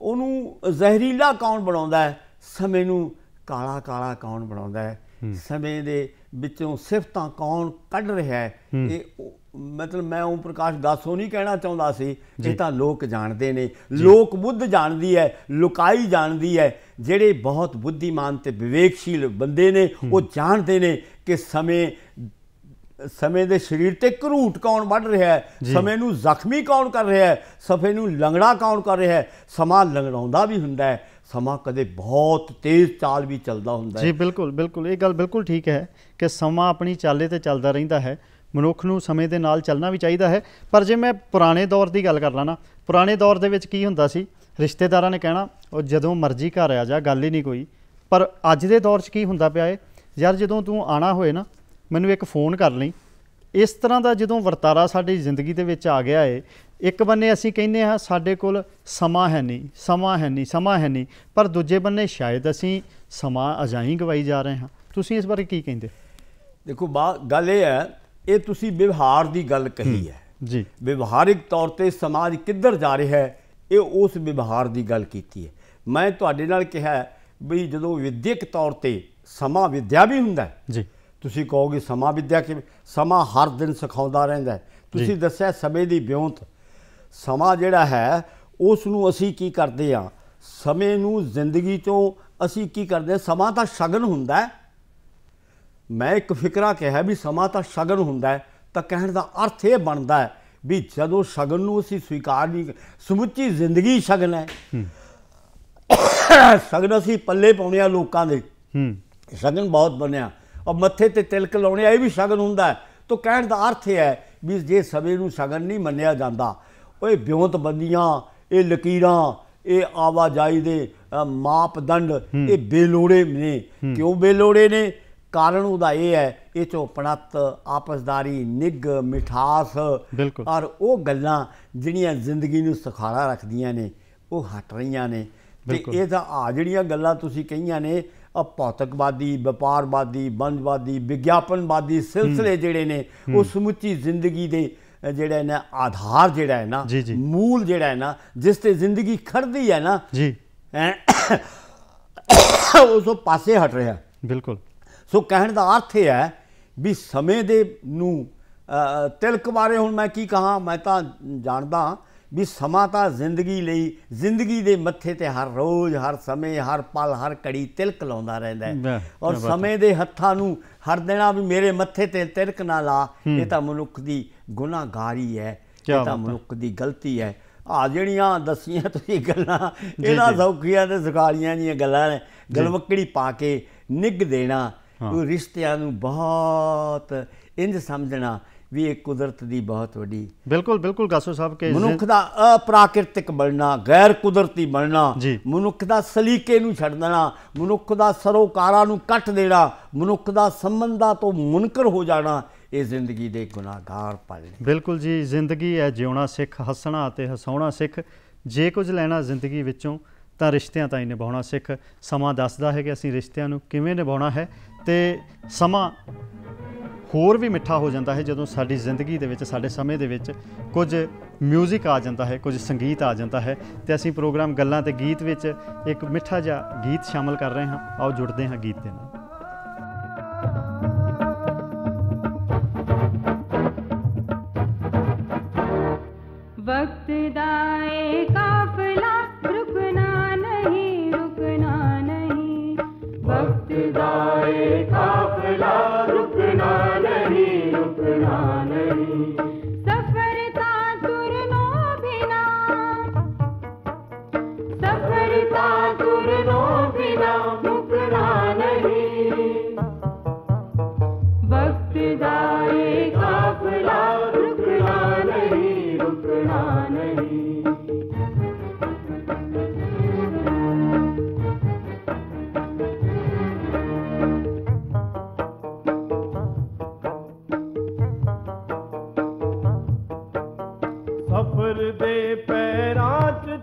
ਉਹਨੂੰ ਜ਼ਹਿਰੀਲਾ ਕੌਣ ਬਣਾਉਂਦਾ ਹੈ ਸਮੇਂ ਨੂੰ ਕਾਲਾ ਕਾਲਾ ਕੌਣ ਬਣਾਉਂਦਾ ਹੈ ਸਮੇਂ ਦੇ ਵਿੱਚੋਂ ਸਿਫਤਾਂ ਕੌਣ ਕੱਢ ਰਿਹਾ ਹੈ ਇਹ ਮਤਲਬ ਮੈਂ ਉਹ ਪ੍ਰਕਾਸ਼ ਦਾਸੋ ਨਹੀਂ ਕਹਿਣਾ ਚਾਹੁੰਦਾ ਸੀ ਇਹ ਤਾਂ ਲੋਕ ਜਾਣਦੇ ਨੇ ਲੋਕ ਬੁੱਧ ਜਾਣਦੀ ਹੈ ਲੁਕਾਈ ਜਾਣਦੀ ਹੈ ਜਿਹੜੇ ਬਹੁਤ ਬੁੱਧੀਮਾਨ ਤੇ ਵਿਵੇਕਸ਼ੀਲ ਬੰਦੇ ਨੇ ਉਹ ਜਾਣਦੇ ਨੇ ਕਿ ਸਮੇਂ ਸਮੇਂ ਦੇ ਸਰੀਰ ਤੇ ਘਰੂਟ ਕੌਣ ਵੱਢ ਰਿਹਾ ਹੈ ਸਮੇਂ ਨੂੰ ਜ਼ਖਮੀ ਕੌਣ ਕਰ ਰਿਹਾ ਹੈ ਸਫੇ ਨੂੰ ਲੰਗੜਾ ਕੌਣ ਕਰ ਰਿਹਾ ਹੈ ਸਮਾਂ ਲੰਗੜਾਉਂਦਾ ਵੀ ਹੁੰਦਾ ਹੈ ਸਮਾਂ ਕਦੇ ਬਹੁਤ ਤੇਜ਼ ਚਾਲ ਵੀ ਚੱਲਦਾ ਹੁੰਦਾ ਹੈ ਜੀ ਬਿਲਕੁਲ ਬਿਲਕੁਲ ਇਹ ਗੱਲ ਬਿਲਕੁਲ ਠੀਕ ਹੈ ਕਿ ਸਮਾਂ ਆਪਣੀ ਚਾਲੇ ਤੇ ਚੱਲਦਾ ਰਹਿੰਦਾ ਹੈ ਮਨੁੱਖ ਨੂੰ ਸਮੇਂ ਦੇ ਨਾਲ ਚੱਲਣਾ ਵੀ ਚਾਹੀਦਾ ਹੈ ਪਰ ਜੇ ਮੈਂ ਪੁਰਾਣੇ ਦੌਰ ਦੀ ਗੱਲ ਕਰ ਲਾਂ ਨਾ ਪੁਰਾਣੇ ਦੌਰ ਦੇ ਵਿੱਚ ਕੀ ਹੁੰਦਾ ਸੀ ਰਿਸ਼ਤੇਦਾਰਾਂ ਨੇ ਕਹਿਣਾ ਉਹ ਜਦੋਂ ਮਰਜ਼ੀ ਘਰ ਆ ਜਾ ਗੱਲ ਹੀ ਨਹੀਂ ਕੋਈ ਪਰ ਅੱਜ ਦੇ ਦੌਰ 'ਚ ਕੀ ਹੁੰਦਾ ਪਿਆ ਏ ਯਾਰ ਜਦੋਂ ਤੂੰ ਆਣਾ ਹੋਏ ਨਾ ਮੈਨੂੰ ਇੱਕ ਫੋਨ ਕਰ ਲਈ ਇਸ ਤਰ੍ਹਾਂ ਦਾ ਜਦੋਂ ਵਰਤਾਰਾ ਸਾਡੀ ਜ਼ਿੰਦਗੀ ਦੇ ਵਿੱਚ ਆ ਗਿਆ ਏ ਇੱਕ ਬੰਨੇ ਅਸੀਂ ਕਹਿੰਦੇ ਹਾਂ ਸਾਡੇ ਕੋਲ ਸਮਾਂ ਹੈ ਨਹੀਂ ਸਮਾਂ ਹੈ ਨਹੀਂ ਸਮਾਂ ਹੈ ਨਹੀਂ ਪਰ ਦੂਜੇ ਬੰਨੇ ਸ਼ਾਇਦ ਅਸੀਂ ਸਮਾਂ ਅਜਾਈਂ ਗਵਾਈ ਜਾ ਰਹੇ ਹਾਂ ਤੁਸੀਂ ਇਸ ਬਾਰੇ ਕੀ ਕਹਿੰਦੇ ਦੇਖੋ ਗੱਲ ਇਹ ਹੈ ਇਹ ਤੁਸੀਂ ਵਿਵਹਾਰ ਦੀ ਗੱਲ ਕਹੀ ਹੈ ਜੀ ਵਿਵਹਾਰਿਕ ਤੌਰ ਤੇ ਸਮਾਜ ਕਿੱਧਰ ਜਾ ਰਿਹਾ ਹੈ ਇਹ ਉਸ ਵਿਵਹਾਰ ਦੀ ਗੱਲ ਕੀਤੀ ਹੈ ਮੈਂ ਤੁਹਾਡੇ ਨਾਲ ਕਿਹਾ ਵੀ ਜਦੋਂ ਵਿਦਿਅਕ ਤੌਰ ਤੇ ਸਮਾ ਵਿਦਿਆ ਵੀ ਹੁੰਦਾ ਜੀ ਤੁਸੀਂ ਕਹੋਗੇ ਸਮਾ ਵਿਦਿਆ ਕਿ ਸਮਾ ਹਰ ਦਿਨ ਸਿਖਾਉਂਦਾ ਰਹਿੰਦਾ ਤੁਸੀਂ ਦੱਸਿਆ ਸਮੇਂ ਦੀ ਵਿਉਂਤ ਸਮਾ ਜਿਹੜਾ ਹੈ ਉਸ ਨੂੰ ਅਸੀਂ ਕੀ ਕਰਦੇ ਆ ਸਮੇਂ ਨੂੰ ਜ਼ਿੰਦਗੀ ਤੋਂ ਅਸੀਂ ਕੀ ਕਰਦੇ ਸਮਾਂ ਤਾਂ ਸ਼ਗਨ ਹੁੰਦਾ ਹੈ ਮੈਂ ਇੱਕ ਫਿਕਰਾ ਕਿਹਾ ਵੀ ਸਮਾਂ ਤਾਂ ਸ਼ਗਨ ਹੁੰਦਾ ਹੈ ਤਾਂ ਕਹਿਣ ਦਾ ਅਰਥ ਇਹ ਬਣਦਾ ਹੈ ਵੀ ਜਦੋਂ ਸ਼ਗਨ ਨੂੰ ਅਸੀਂ ਸਵੀਕਾਰ ਨਹੀਂ ਸਮੁੱਚੀ ਜ਼ਿੰਦਗੀ ਸ਼ਗਨ ਹੈ ਸ਼ਗਨ ਅਸੀਂ ਪੱਲੇ ਪਾਉਣੇ ਆ ਲੋਕਾਂ ਦੇ ਸ਼ਗਨ ਬਹੁਤ ਬਣਿਆ ਔਰ ਮੱਥੇ ਤੇ ਤਿਲਕ ਲਾਉਣੇ ਆ ਇਹ ਵੀ ਸ਼ਗਨ ਹੁੰਦਾ ਹੈ ਤਾਂ ਕਹਿਣ ਦਾ ਅਰਥ ਇਹ ਹੈ ਵੀ ਜੇ ਸਵੇਰ ਨੂੰ ਸ਼ਗਨ ਨਹੀਂ ਮੰਨਿਆ ਜਾਂਦਾ ਓਏ ਬਿਉਂਤ ਬੰਦੀਆਂ ਇਹ ਲਕੀਰਾਂ ਇਹ ਆਵਾਜਾਈ ਦੇ ਮਾਪਦੰਡ ਇਹ ਬੇਲੋੜੇ ਨੇ ਕਿਉਂ ਬੇਲੋੜੇ ਨੇ ਕਾਰਨ ਉਹਦਾ ਇਹ ਹੈ ਇਹ ਚੋਪਣਤ ਆਪਸਦਾਰੀ ਨਿੱਗ ਮਿਠਾਸ ਔਰ ਉਹ ਗੱਲਾਂ ਜਿਹੜੀਆਂ ਜ਼ਿੰਦਗੀ ਨੂੰ ਸਖਾਲਾ ਰੱਖਦੀਆਂ ਨੇ ਉਹ ਹਟ ਰਹੀਆਂ ਨੇ ਤੇ ਇਹਦਾ ਆ ਜਿਹੜੀਆਂ ਗੱਲਾਂ ਤੁਸੀਂ ਕਹੀਆਂ ਨੇ ਆ ਭੌਤਿਕਵਾਦੀ ਵਪਾਰਵਾਦੀ ਬੰਦਵਾਦੀ ਵਿਗਿਆਪਨਵਾਦੀ ਸਿਲਸਿਲੇ ਜਿਹੜੇ ਨੇ ਉਹ ਸਮੁੱਚੀ ਜ਼ਿੰਦਗੀ ਦੇ ਜਿਹੜਾ ਹੈ ਨਾ ਆਧਾਰ ਜਿਹੜਾ ਹੈ ਨਾ ਮੂਲ ਜਿਹੜਾ ਹੈ ਨਾ ਜਿਸ ਤੇ ਜ਼ਿੰਦਗੀ ਖੜਦੀ ਹੈ ਨਾ ਜੀ ਉਸ ਪਾਸੇ ਹਟ ਰਿਹਾ ਬਿਲਕੁਲ ਸੋ ਕਹਿਣ ਦਾ ਅਰਥ ਇਹ ਹੈ ਵੀ ਸਮੇਂ ਦੇ ਨੂੰ ਤਿਲਕ ਬਾਰੇ ਹੁਣ ਮੈਂ ਕੀ ਕਹਾ ਮੈਂ ਤਾਂ ਜਾਣਦਾ ਵੀ ਸਮਾਂ ਤਾਂ ਜ਼ਿੰਦਗੀ ਲਈ ਜ਼ਿੰਦਗੀ ਦੇ ਮੱਥੇ ਤੇ ਹਰ ਰੋਜ਼ ਹਰ ਸਮੇਂ ਹਰ ਪਲ ਹਰ ਕੜੀ ਤਿਲਕ ਲਾਉਂਦਾ ਰਹਿੰਦਾ ਔਰ ਸਮੇਂ ਦੇ ਹੱਥਾਂ ਨੂੰ ਹਰ ਦੇਣਾ ਵੀ ਮੇਰੇ ਮੱਥੇ ਤੇ ਤਿਲਕ ਨਾ ਲਾ ਇਹ ਤਾਂ ਮਨੁੱਖ ਦੀ ਗੁਨਾਹਗਾਰੀ ਹੈ ਇਹ ਤਾਂ ਮਨੁੱਖ ਦੀ ਗਲਤੀ ਹੈ ਆ ਜਿਹੜੀਆਂ ਦਸੀਆਂ ਤੁਸੀਂ ਗੱਲਾਂ ਇਹਨਾਂ ਸੌਖੀਆਂ ਤੇ ਸੁਖਾਲੀਆਂ ਜੀਆਂ ਗੱਲਾਂ ਨੇ ਗਲਵਕੜੀ ਪਾ ਕੇ ਨਿੱਗ ਦੇਣਾ ਉਹ ਰਿਸ਼ਤਿਆਂ ਨੂੰ ਬਹੁਤ ਇੰਜ ਸਮਝਣਾ ਵੀ ਇਹ ਕੁਦਰਤ ਦੀ ਬਹੁਤ ਵੱਡੀ ਬਿਲਕੁਲ ਬਿਲਕੁਲ ਗਾਸੋ ਸਾਹਿਬ ਕੇ ਮਨੁੱਖ ਦਾ ਅਪ੍ਰਾਕਿਰਤਿਕ ਬਣਨਾ ਗੈਰ ਕੁਦਰਤੀ ਬਣਨਾ ਮਨੁੱਖ ਦਾ ਸਲੀਕੇ ਨੂੰ ਛੱਡ ਦੇਣਾ ਮਨੁੱਖ ਦਾ ਸਰੋਕਾਰਾਂ ਨੂੰ ਕੱਟ ਦੇਣਾ ਮਨੁੱਖ ਦਾ ਸੰਬੰਧਾਂ ਤੋਂ ਮੁਨਕਰ ਹੋ ਜਾਣਾ ਇਹ ਜ਼ਿੰਦਗੀ ਦੇ ਗੁਨਾਹਗਾਰ ਪਲ ਨੇ ਬਿਲਕੁਲ ਜੀ ਜ਼ਿੰਦਗੀ ਹੈ ਜਿਉਣਾ ਸਿੱਖ ਹੱਸਣਾ ਅਤੇ ਹਸਾਉਣਾ ਸਿੱਖ ਜੇ ਕੁਝ ਲੈਣਾ ਜ਼ਿੰਦਗੀ ਵਿੱਚੋਂ ਤਾਂ ਰਿਸ਼ਤਿਆਂ ਤਾਂ ਹੀ ਨਿਭਾਉਣਾ ਸਿੱਖ ਸਮਾਂ ਦੱਸਦਾ ਹੈ ਕਿ ਅਸੀਂ ਰਿਸ਼ਤਿਆਂ ਨੂੰ ਕਿਵੇਂ ਨਿਭਾਉਣਾ ਹੈ ਤੇ ਸਮਾਂ ਹੋਰ ਵੀ ਮਿੱਠਾ ਹੋ ਜਾਂਦਾ ਹੈ ਜਦੋਂ ਸਾਡੀ ਜ਼ਿੰਦਗੀ ਦੇ ਵਿੱਚ ਸਾਡੇ ਸਮੇਂ ਦੇ ਵਿੱਚ ਕੁਝ 뮤직 ਆ ਜਾਂਦਾ ਹੈ ਕੁਝ ਸੰਗੀਤ ਆ ਜਾਂਦਾ ਹੈ ਤੇ ਅਸੀਂ ਪ੍ਰੋਗਰਾਮ ਗੱਲਾਂ ਤੇ ਗੀਤ ਵਿੱਚ ਇੱਕ ਮਿੱਠਾ ਜਿਹਾ ਗੀਤ ਸ਼ਾਮਲ ਕਰ ਰਹੇ ਹਾਂ ਆਓ ਜੁੜਦੇ ਹਾਂ ਗੀਤ ਦੇ ਨਾਲ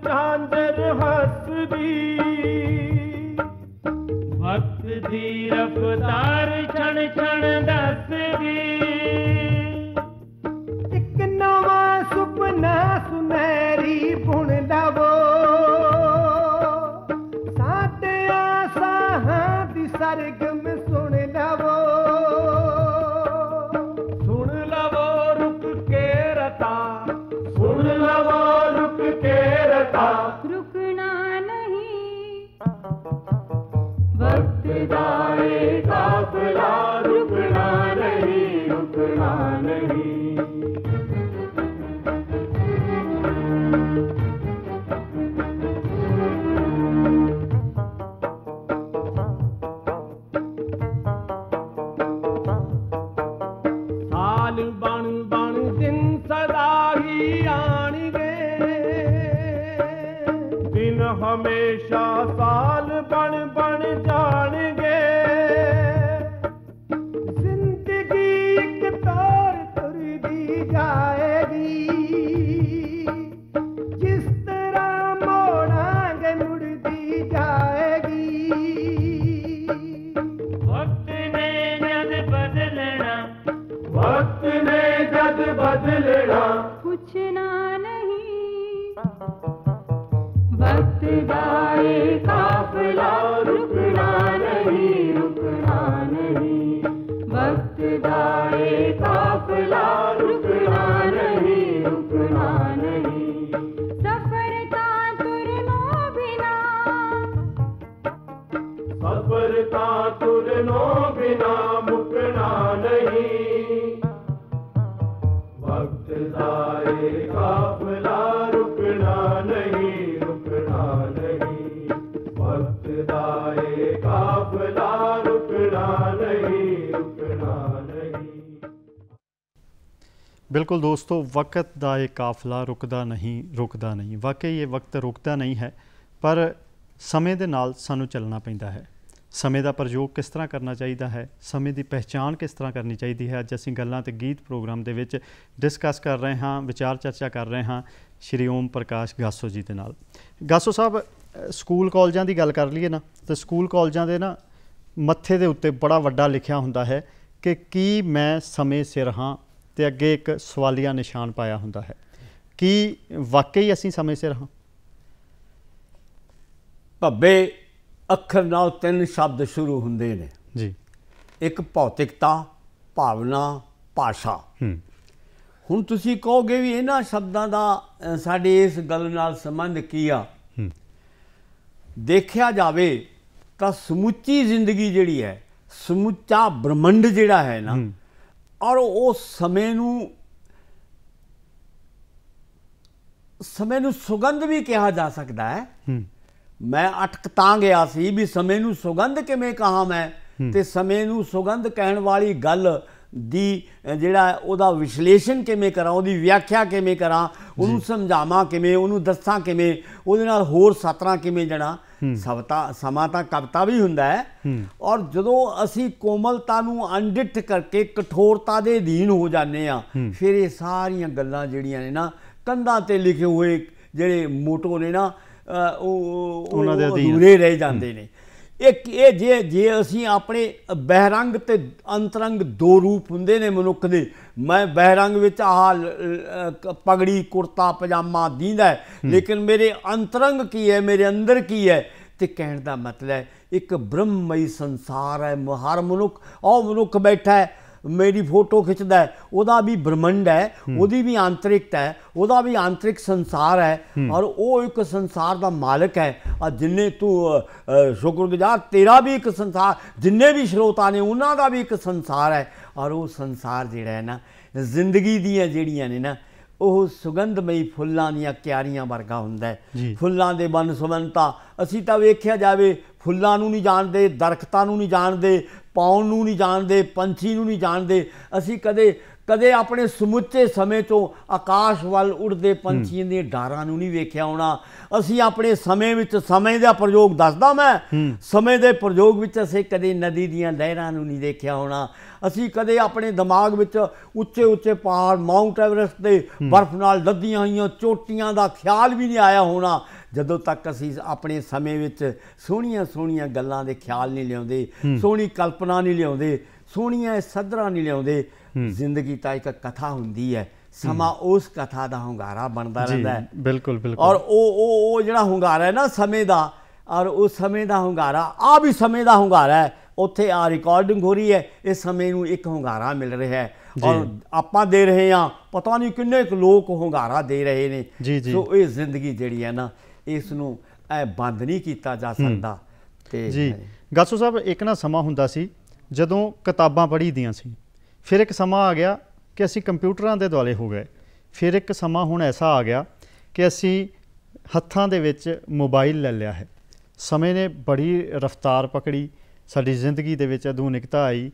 ਚਾਂਦਰ ਹੱਸਦੀ ਦੋਸਤੋ ਵਕਤ ਦਾ ਇਹ ਕਾਫਲਾ ਰੁਕਦਾ ਨਹੀਂ ਰੁਕਦਾ ਨਹੀਂ ਵਾਕਈ ਇਹ ਵਕਤ ਰੁਕਦਾ ਨਹੀਂ ਹੈ ਪਰ ਸਮੇਂ ਦੇ ਨਾਲ ਸਾਨੂੰ ਚੱਲਣਾ ਪੈਂਦਾ ਹੈ ਸਮੇਂ ਦਾ ਪ੍ਰਯੋਗ ਕਿਸ ਤਰ੍ਹਾਂ ਕਰਨਾ ਚਾਹੀਦਾ ਹੈ ਸਮੇਂ ਦੀ ਪਹਿਚਾਣ ਕਿਸ ਤਰ੍ਹਾਂ ਕਰਨੀ ਚਾਹੀਦੀ ਹੈ ਅੱਜ ਅਸੀਂ ਗੱਲਾਂ ਤੇ ਗੀਤ ਪ੍ਰੋਗਰਾਮ ਦੇ ਵਿੱਚ ਡਿਸਕਸ ਕਰ ਰਹੇ ਹਾਂ ਵਿਚਾਰ ਚਰਚਾ ਕਰ ਰਹੇ ਹਾਂ ਸ਼੍ਰੀ ਓਮ ਪ੍ਰਕਾਸ਼ ਗਾਸੋ ਜੀ ਦੇ ਨਾਲ ਗਾਸੋ ਸਾਹਿਬ ਸਕੂਲ ਕਾਲਜਾਂ ਦੀ ਗੱਲ ਕਰ ਲਈਏ ਨਾ ਤੇ ਸਕੂਲ ਕਾਲਜਾਂ ਦੇ ਨਾ ਮੱਥੇ ਦੇ ਉੱਤੇ ਬੜਾ ਵੱਡਾ ਲਿਖਿਆ ਹੁੰਦਾ ਹੈ ਕਿ ਕੀ ਮੈਂ ਸਮੇਂ ਸਿਰ ਹਾਂ ਤੇ ਅੱਗੇ ਇੱਕ ਸਵਾਲੀਆ ਨਿਸ਼ਾਨ ਪਾਇਆ ਹੁੰਦਾ ਹੈ ਕੀ ਵਾਕਈ ਅਸੀਂ ਸਮੇਂ ਸਿਰ ਹਾਂ ਭੱਬੇ ਅੱਖਰ ਨਾਲ ਤਿੰਨ ਸ਼ਬਦ ਸ਼ੁਰੂ ਹੁੰਦੇ ਨੇ ਜੀ ਇੱਕ ਭੌਤਿਕਤਾ ਭਾਵਨਾ ਭਾਸ਼ਾ ਹੁਣ ਤੁਸੀਂ ਕਹੋਗੇ ਵੀ ਇਹਨਾਂ ਸ਼ਬਦਾਂ ਦਾ ਸਾਡੇ ਇਸ ਗੱਲ ਨਾਲ ਸੰਬੰਧ ਕੀ ਆ ਦੇਖਿਆ ਜਾਵੇ ਤਾਂ ਸਮੁੱਚੀ ਜ਼ਿੰਦਗੀ ਜਿਹੜੀ ਹੈ ਸਮੁੱਚਾ ਬ੍ਰਹਮੰਡ ਜਿਹੜਾ ਹੈ ਨਾ ਔਰ ਉਹ ਸਮੇਂ ਨੂੰ ਸਮੇਂ ਨੂੰ ਸੁਗੰਧ ਵੀ ਕਿਹਾ ਜਾ ਸਕਦਾ ਹੈ ਮੈਂ ਅਟਕ ਤਾਂ ਗਿਆ ਸੀ ਵੀ ਸਮੇਂ ਨੂੰ ਸੁਗੰਧ ਕਿਵੇਂ ਕਹਾ ਮੈਂ ਤੇ ਸਮੇਂ ਨੂੰ ਸੁਗੰਧ ਕਹਿਣ ਵਾਲੀ ਗੱਲ ਦੀ ਜਿਹੜਾ ਉਹਦਾ ਵਿਸ਼ਲੇਸ਼ਣ ਕਿਵੇਂ ਕਰਾਂ ਉਹਦੀ ਵਿਆਖਿਆ ਕਿਵੇਂ ਕਰਾਂ ਉਹਨੂੰ ਸਮਝਾਵਾਂ ਕਿਵੇਂ ਉਹਨੂੰ ਦੱਸਾਂ ਕਿਵੇਂ ਉਹਦੇ ਨਾਲ ਹੋਰ ਸਤਰਾਂ ਕਿਵੇਂ ਜਣਾ ਸਵਤਾ ਸਮਾਂ ਤਾਂ ਕਵਤਾ ਵੀ ਹੁੰਦਾ ਹੈ ਔਰ ਜਦੋਂ ਅਸੀਂ ਕੋਮਲਤਾ ਨੂੰ ਅੰਡਿੱਠ ਕਰਕੇ ਕਠੋਰਤਾ ਦੇ ਅਧੀਨ ਹੋ ਜਾਂਦੇ ਆ ਫਿਰ ਇਹ ਸਾਰੀਆਂ ਗੱਲਾਂ ਜਿਹੜੀਆਂ ਨੇ ਨਾ ਕੰਧਾਂ ਤੇ ਲਿਖੇ ਹੋਏ ਜਿਹੜੇ ਮੋਟੋ ਨੇ ਨਾ ਉਹ ਉਹਨਾਂ ਦੇ ਅਧੂਰੇ ਰਹਿ ਜਾਂਦੇ ਨੇ ਇੱਕ ਇਹ ਜੇ ਜੇ ਅਸੀਂ ਆਪਣੇ ਬਹਿਰੰਗ ਤੇ ਅੰਤਰੰਗ ਦੋ ਰੂਪ ਹੁੰਦੇ ਨੇ ਮਨੁੱਖ ਦੇ ਮੈਂ ਬਹਿਰੰਗ ਵਿੱਚ ਆਹ ਪਗੜੀ ਕੁਰਤਾ ਪਜਾਮਾ ਦੀਂਦਾ ਲੇਕਿਨ ਮੇਰੇ ਅੰਤਰੰਗ ਕੀ ਹੈ ਮੇਰੇ ਅੰਦਰ ਕੀ ਹੈ ਤੇ ਕਹਿਣ ਦਾ ਮਤਲਬ ਹੈ ਇੱਕ ਬ੍ਰਹਮਈ ਸੰਸਾਰ ਹੈ ਹਰ ਮਨੁੱਖ ਉਹ ਮਨੁੱਖ ਬੈਠਾ ਹੈ ਮੇਰੀ ਫੋਟੋ ਖਿੱਚਦਾ ਹੈ ਉਹਦਾ ਵੀ ਬ੍ਰਹਮੰਡ ਹੈ ਉਹਦੀ ਵੀ ਆਂਤਰਿਕਤਾ ਹੈ ਉਹਦਾ ਵੀ ਆਂਤਰਿਕ ਸੰਸਾਰ ਹੈ ਔਰ ਉਹ ਇੱਕ ਸੰਸਾਰ ਦਾ ਮਾਲਕ ਹੈ ਆ ਜਿੰਨੇ ਤੂੰ ਸ਼ੁਕਰਗੁਜ਼ਾਰ ਤੇਰਾ ਵੀ ਇੱਕ ਸੰਸਾਰ ਜਿੰਨੇ ਵੀ ਸ਼ਰੋਤਾ ਨੇ ਉਹਨਾਂ ਦਾ ਵੀ ਇੱਕ ਸੰਸਾਰ ਹੈ ਔਰ ਉਹ ਸੰਸਾਰ ਜਿਹੜਾ ਹੈ ਨਾ ਜ਼ਿੰਦਗੀ ਦੀਆਂ ਜਿਹੜੀਆਂ ਨੇ ਨਾ ਉਹ ਸੁਗੰਧਮਈ ਫੁੱਲਾਂ ਦੀਆਂ ਕਿਆਰੀਆਂ ਵਰਗਾ ਹੁੰਦਾ ਹੈ ਫੁੱਲਾਂ ਦੇ ਬਨ ਸੁਵੰਤਾ ਅਸੀਂ ਤਾਂ ਵੇਖਿਆ ਜਾਵੇ ਫੁੱਲਾਂ ਨੂੰ ਨਹੀਂ ਜਾਣਦੇ ਦਰਖਤਾਂ ਨੂੰ ਨਹੀਂ ਜਾਣਦੇ ਪੌਣ ਨੂੰ ਨਹੀਂ ਜਾਣਦੇ ਪੰਛੀ ਨੂੰ ਨਹੀਂ ਜਾਣਦੇ ਅਸੀਂ ਕਦੇ ਕਦੇ ਆਪਣੇ ਸਮੁੱਚੇ ਸਮੇਂ ਤੋਂ ਆਕਾਸ਼ ਵੱਲ ਉੱਡਦੇ ਪੰਛੀਆਂ ਦੇ ਡਾਰਾਂ ਨੂੰ ਨਹੀਂ ਵੇਖਿਆ ਹੋਣਾ ਅਸੀਂ ਆਪਣੇ ਸਮੇਂ ਵਿੱਚ ਸਮੇਂ ਦਾ ਪ੍ਰਯੋਗ ਦੱਸਦਾ ਮੈਂ ਸਮੇਂ ਦੇ ਪ੍ਰਯੋਗ ਵਿੱਚ ਅਸੀਂ ਕਦੇ ਨਦੀ ਦੀਆਂ ਲਹਿਰਾਂ ਨੂੰ ਨਹੀਂ ਦੇਖਿਆ ਹੋਣਾ ਅਸੀਂ ਕਦੇ ਆਪਣੇ ਦਿਮਾਗ ਵਿੱਚ ਉੱਚੇ ਉੱਚੇ ਪਹਾੜ ਮਾਉਂਟ ਐਵਰੈਸਟ ਦੇ ਬਰਫ਼ ਨਾਲ ਲੱਦੀਆਂ ਹੋਈਆਂ ਚੋਟੀਆਂ ਦਾ ਖਿਆਲ ਵੀ ਨਹੀਂ ਆਇਆ ਹੋਣਾ ਜਦੋਂ ਤੱਕ ਅਸੀਂ ਆਪਣੇ ਸਮੇਂ ਵਿੱਚ ਸੋਹਣੀਆਂ ਸੋਹਣੀਆਂ ਗੱਲਾਂ ਦੇ ਖਿਆਲ ਨਹੀਂ ਲਿਆਉਂਦੇ ਸੋਹਣੀ ਕਲਪਨਾ ਨਹੀਂ ਲਿਆਉਂਦੇ ਸੋਹਣੀਆਂ ਸਦਰਾਂ ਨਹੀਂ ਲਿਆਉਂਦੇ ਜ਼ਿੰਦਗੀ ਤਾਂ ਇੱਕ ਕਥਾ ਹੁੰਦੀ ਹੈ ਸਮਾਂ ਉਸ ਕਥਾ ਦਾ ਹੰਗਾਰਾ ਬਣਦਾ ਰਹਿੰਦਾ ਹੈ ਬਿਲਕੁਲ ਬਿਲਕੁਲ ਔਰ ਉਹ ਉਹ ਉਹ ਜਿਹੜਾ ਹੰਗਾਰਾ ਹੈ ਨਾ ਸਮੇਂ ਦਾ ਔਰ ਉਸ ਸਮੇਂ ਦਾ ਹੰਗਾਰਾ ਆ ਵੀ ਸਮੇਂ ਦਾ ਹੰਗਾਰਾ ਹੈ ਉੱਥੇ ਆ ਰਿਕਾਰਡਿੰਗ ਹੋ ਰਹੀ ਹੈ ਇਸ ਸਮੇਂ ਨੂੰ ਇੱਕ ਹੰਗਾਰਾ ਮਿਲ ਰਿਹਾ ਹੈ ਔਰ ਆਪਾਂ ਦੇ ਰਹੇ ਆ ਪਤਾ ਨਹੀਂ ਕਿੰਨੇ ਕੁ ਲੋਕ ਹੰਗਾਰਾ ਦੇ ਰਹੇ ਨੇ ਸੋ ਇਹ ਜ਼ਿੰਦਗੀ ਜਿਹੜੀ ਹੈ ਨਾ ਇਸ ਨੂੰ ਇਹ ਬੰਦ ਨਹੀਂ ਕੀਤਾ ਜਾ ਸਕਦਾ ਤੇ ਜੀ ਗੱਸੂ ਸਾਹਿਬ ਇੱਕ ਨਾ ਸਮਾਂ ਹੁੰਦਾ ਸੀ ਜਦੋਂ ਕਿਤਾਬਾਂ ਪੜ੍ਹੀਦੀਆਂ ਸੀ ਫਿਰ ਇੱਕ ਸਮਾਂ ਆ ਗਿਆ ਕਿ ਅਸੀਂ ਕੰਪਿਊਟਰਾਂ ਦੇ ਦੁਆਲੇ ਹੋ ਗਏ ਫਿਰ ਇੱਕ ਸਮਾਂ ਹੁਣ ਐਸਾ ਆ ਗਿਆ ਕਿ ਅਸੀਂ ਹੱਥਾਂ ਦੇ ਵਿੱਚ ਮੋਬਾਈਲ ਲੈ ਲਿਆ ਹੈ ਸਮੇਂ ਨੇ ਬੜੀ ਰਫ਼ਤਾਰ ਪਕੜੀ ਸਾਡੀ ਜ਼ਿੰਦਗੀ ਦੇ ਵਿੱਚ ਆਧੁਨਿਕਤਾ ਆਈ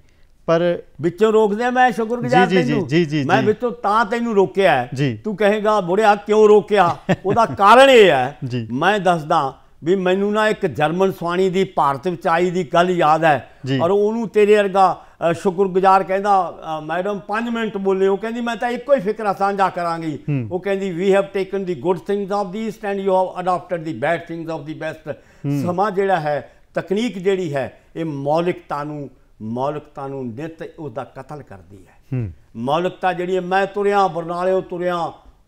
ਪਰ ਵਿੱਚੋਂ ਰੋਕਦਿਆਂ ਮੈਂ ਸ਼ੁਕਰਗੁਜ਼ਾਰ ਤੈਨੂੰ ਮੈਂ ਵਿੱਚੋਂ ਤਾਂ ਤੈਨੂੰ ਰੋਕਿਆ ਤੂੰ ਕਹੇਗਾ ਬੁੜਿਆ ਕਿਉਂ ਰੋਕਿਆ ਉਹਦਾ ਕਾਰਨ ਇਹ ਹੈ ਮੈਂ ਦੱਸਦਾ ਵੀ ਮੈਨੂੰ ਨਾ ਇੱਕ ਜਰਮਨ ਸਵਾਣੀ ਦੀ ਭਾਰਤ ਵਿੱਚ ਆਈ ਦੀ ਗੱਲ ਯਾਦ ਹੈ ਔਰ ਉਹਨੂੰ ਤੇਰੇ ਵਰਗਾ ਸ਼ੁਕਰਗੁਜ਼ਾਰ ਕਹਿੰਦਾ ਮੈਡਮ 5 ਮਿੰਟ ਬੋਲੇ ਉਹ ਕਹਿੰਦੀ ਮੈਂ ਤਾਂ ਇੱਕੋ ਹੀ ਫਿਕਰਾ ਸਾਂਝਾ ਕਰਾਂਗੀ ਉਹ ਕਹਿੰਦੀ we have taken the good things of the and you have adapted the bad things of the best ਸਮਾਂ ਜਿਹੜਾ ਹੈ ਤਕਨੀਕ ਜਿਹੜੀ ਹੈ ਇਹ ਮੌਲਿਕਤਾ ਨੂੰ ਮੌਲਿਕਤਾ ਨੂੰ ਨਿਤ ਉਹਦਾ ਕਤਲ ਕਰਦੀ ਹੈ ਮੌਲਿਕਤਾ ਜਿਹੜੀ ਹੈ ਮੈਂ ਤੁਰਿਆ ਬਰਨਾਲਿਓ ਤੁਰਿਆ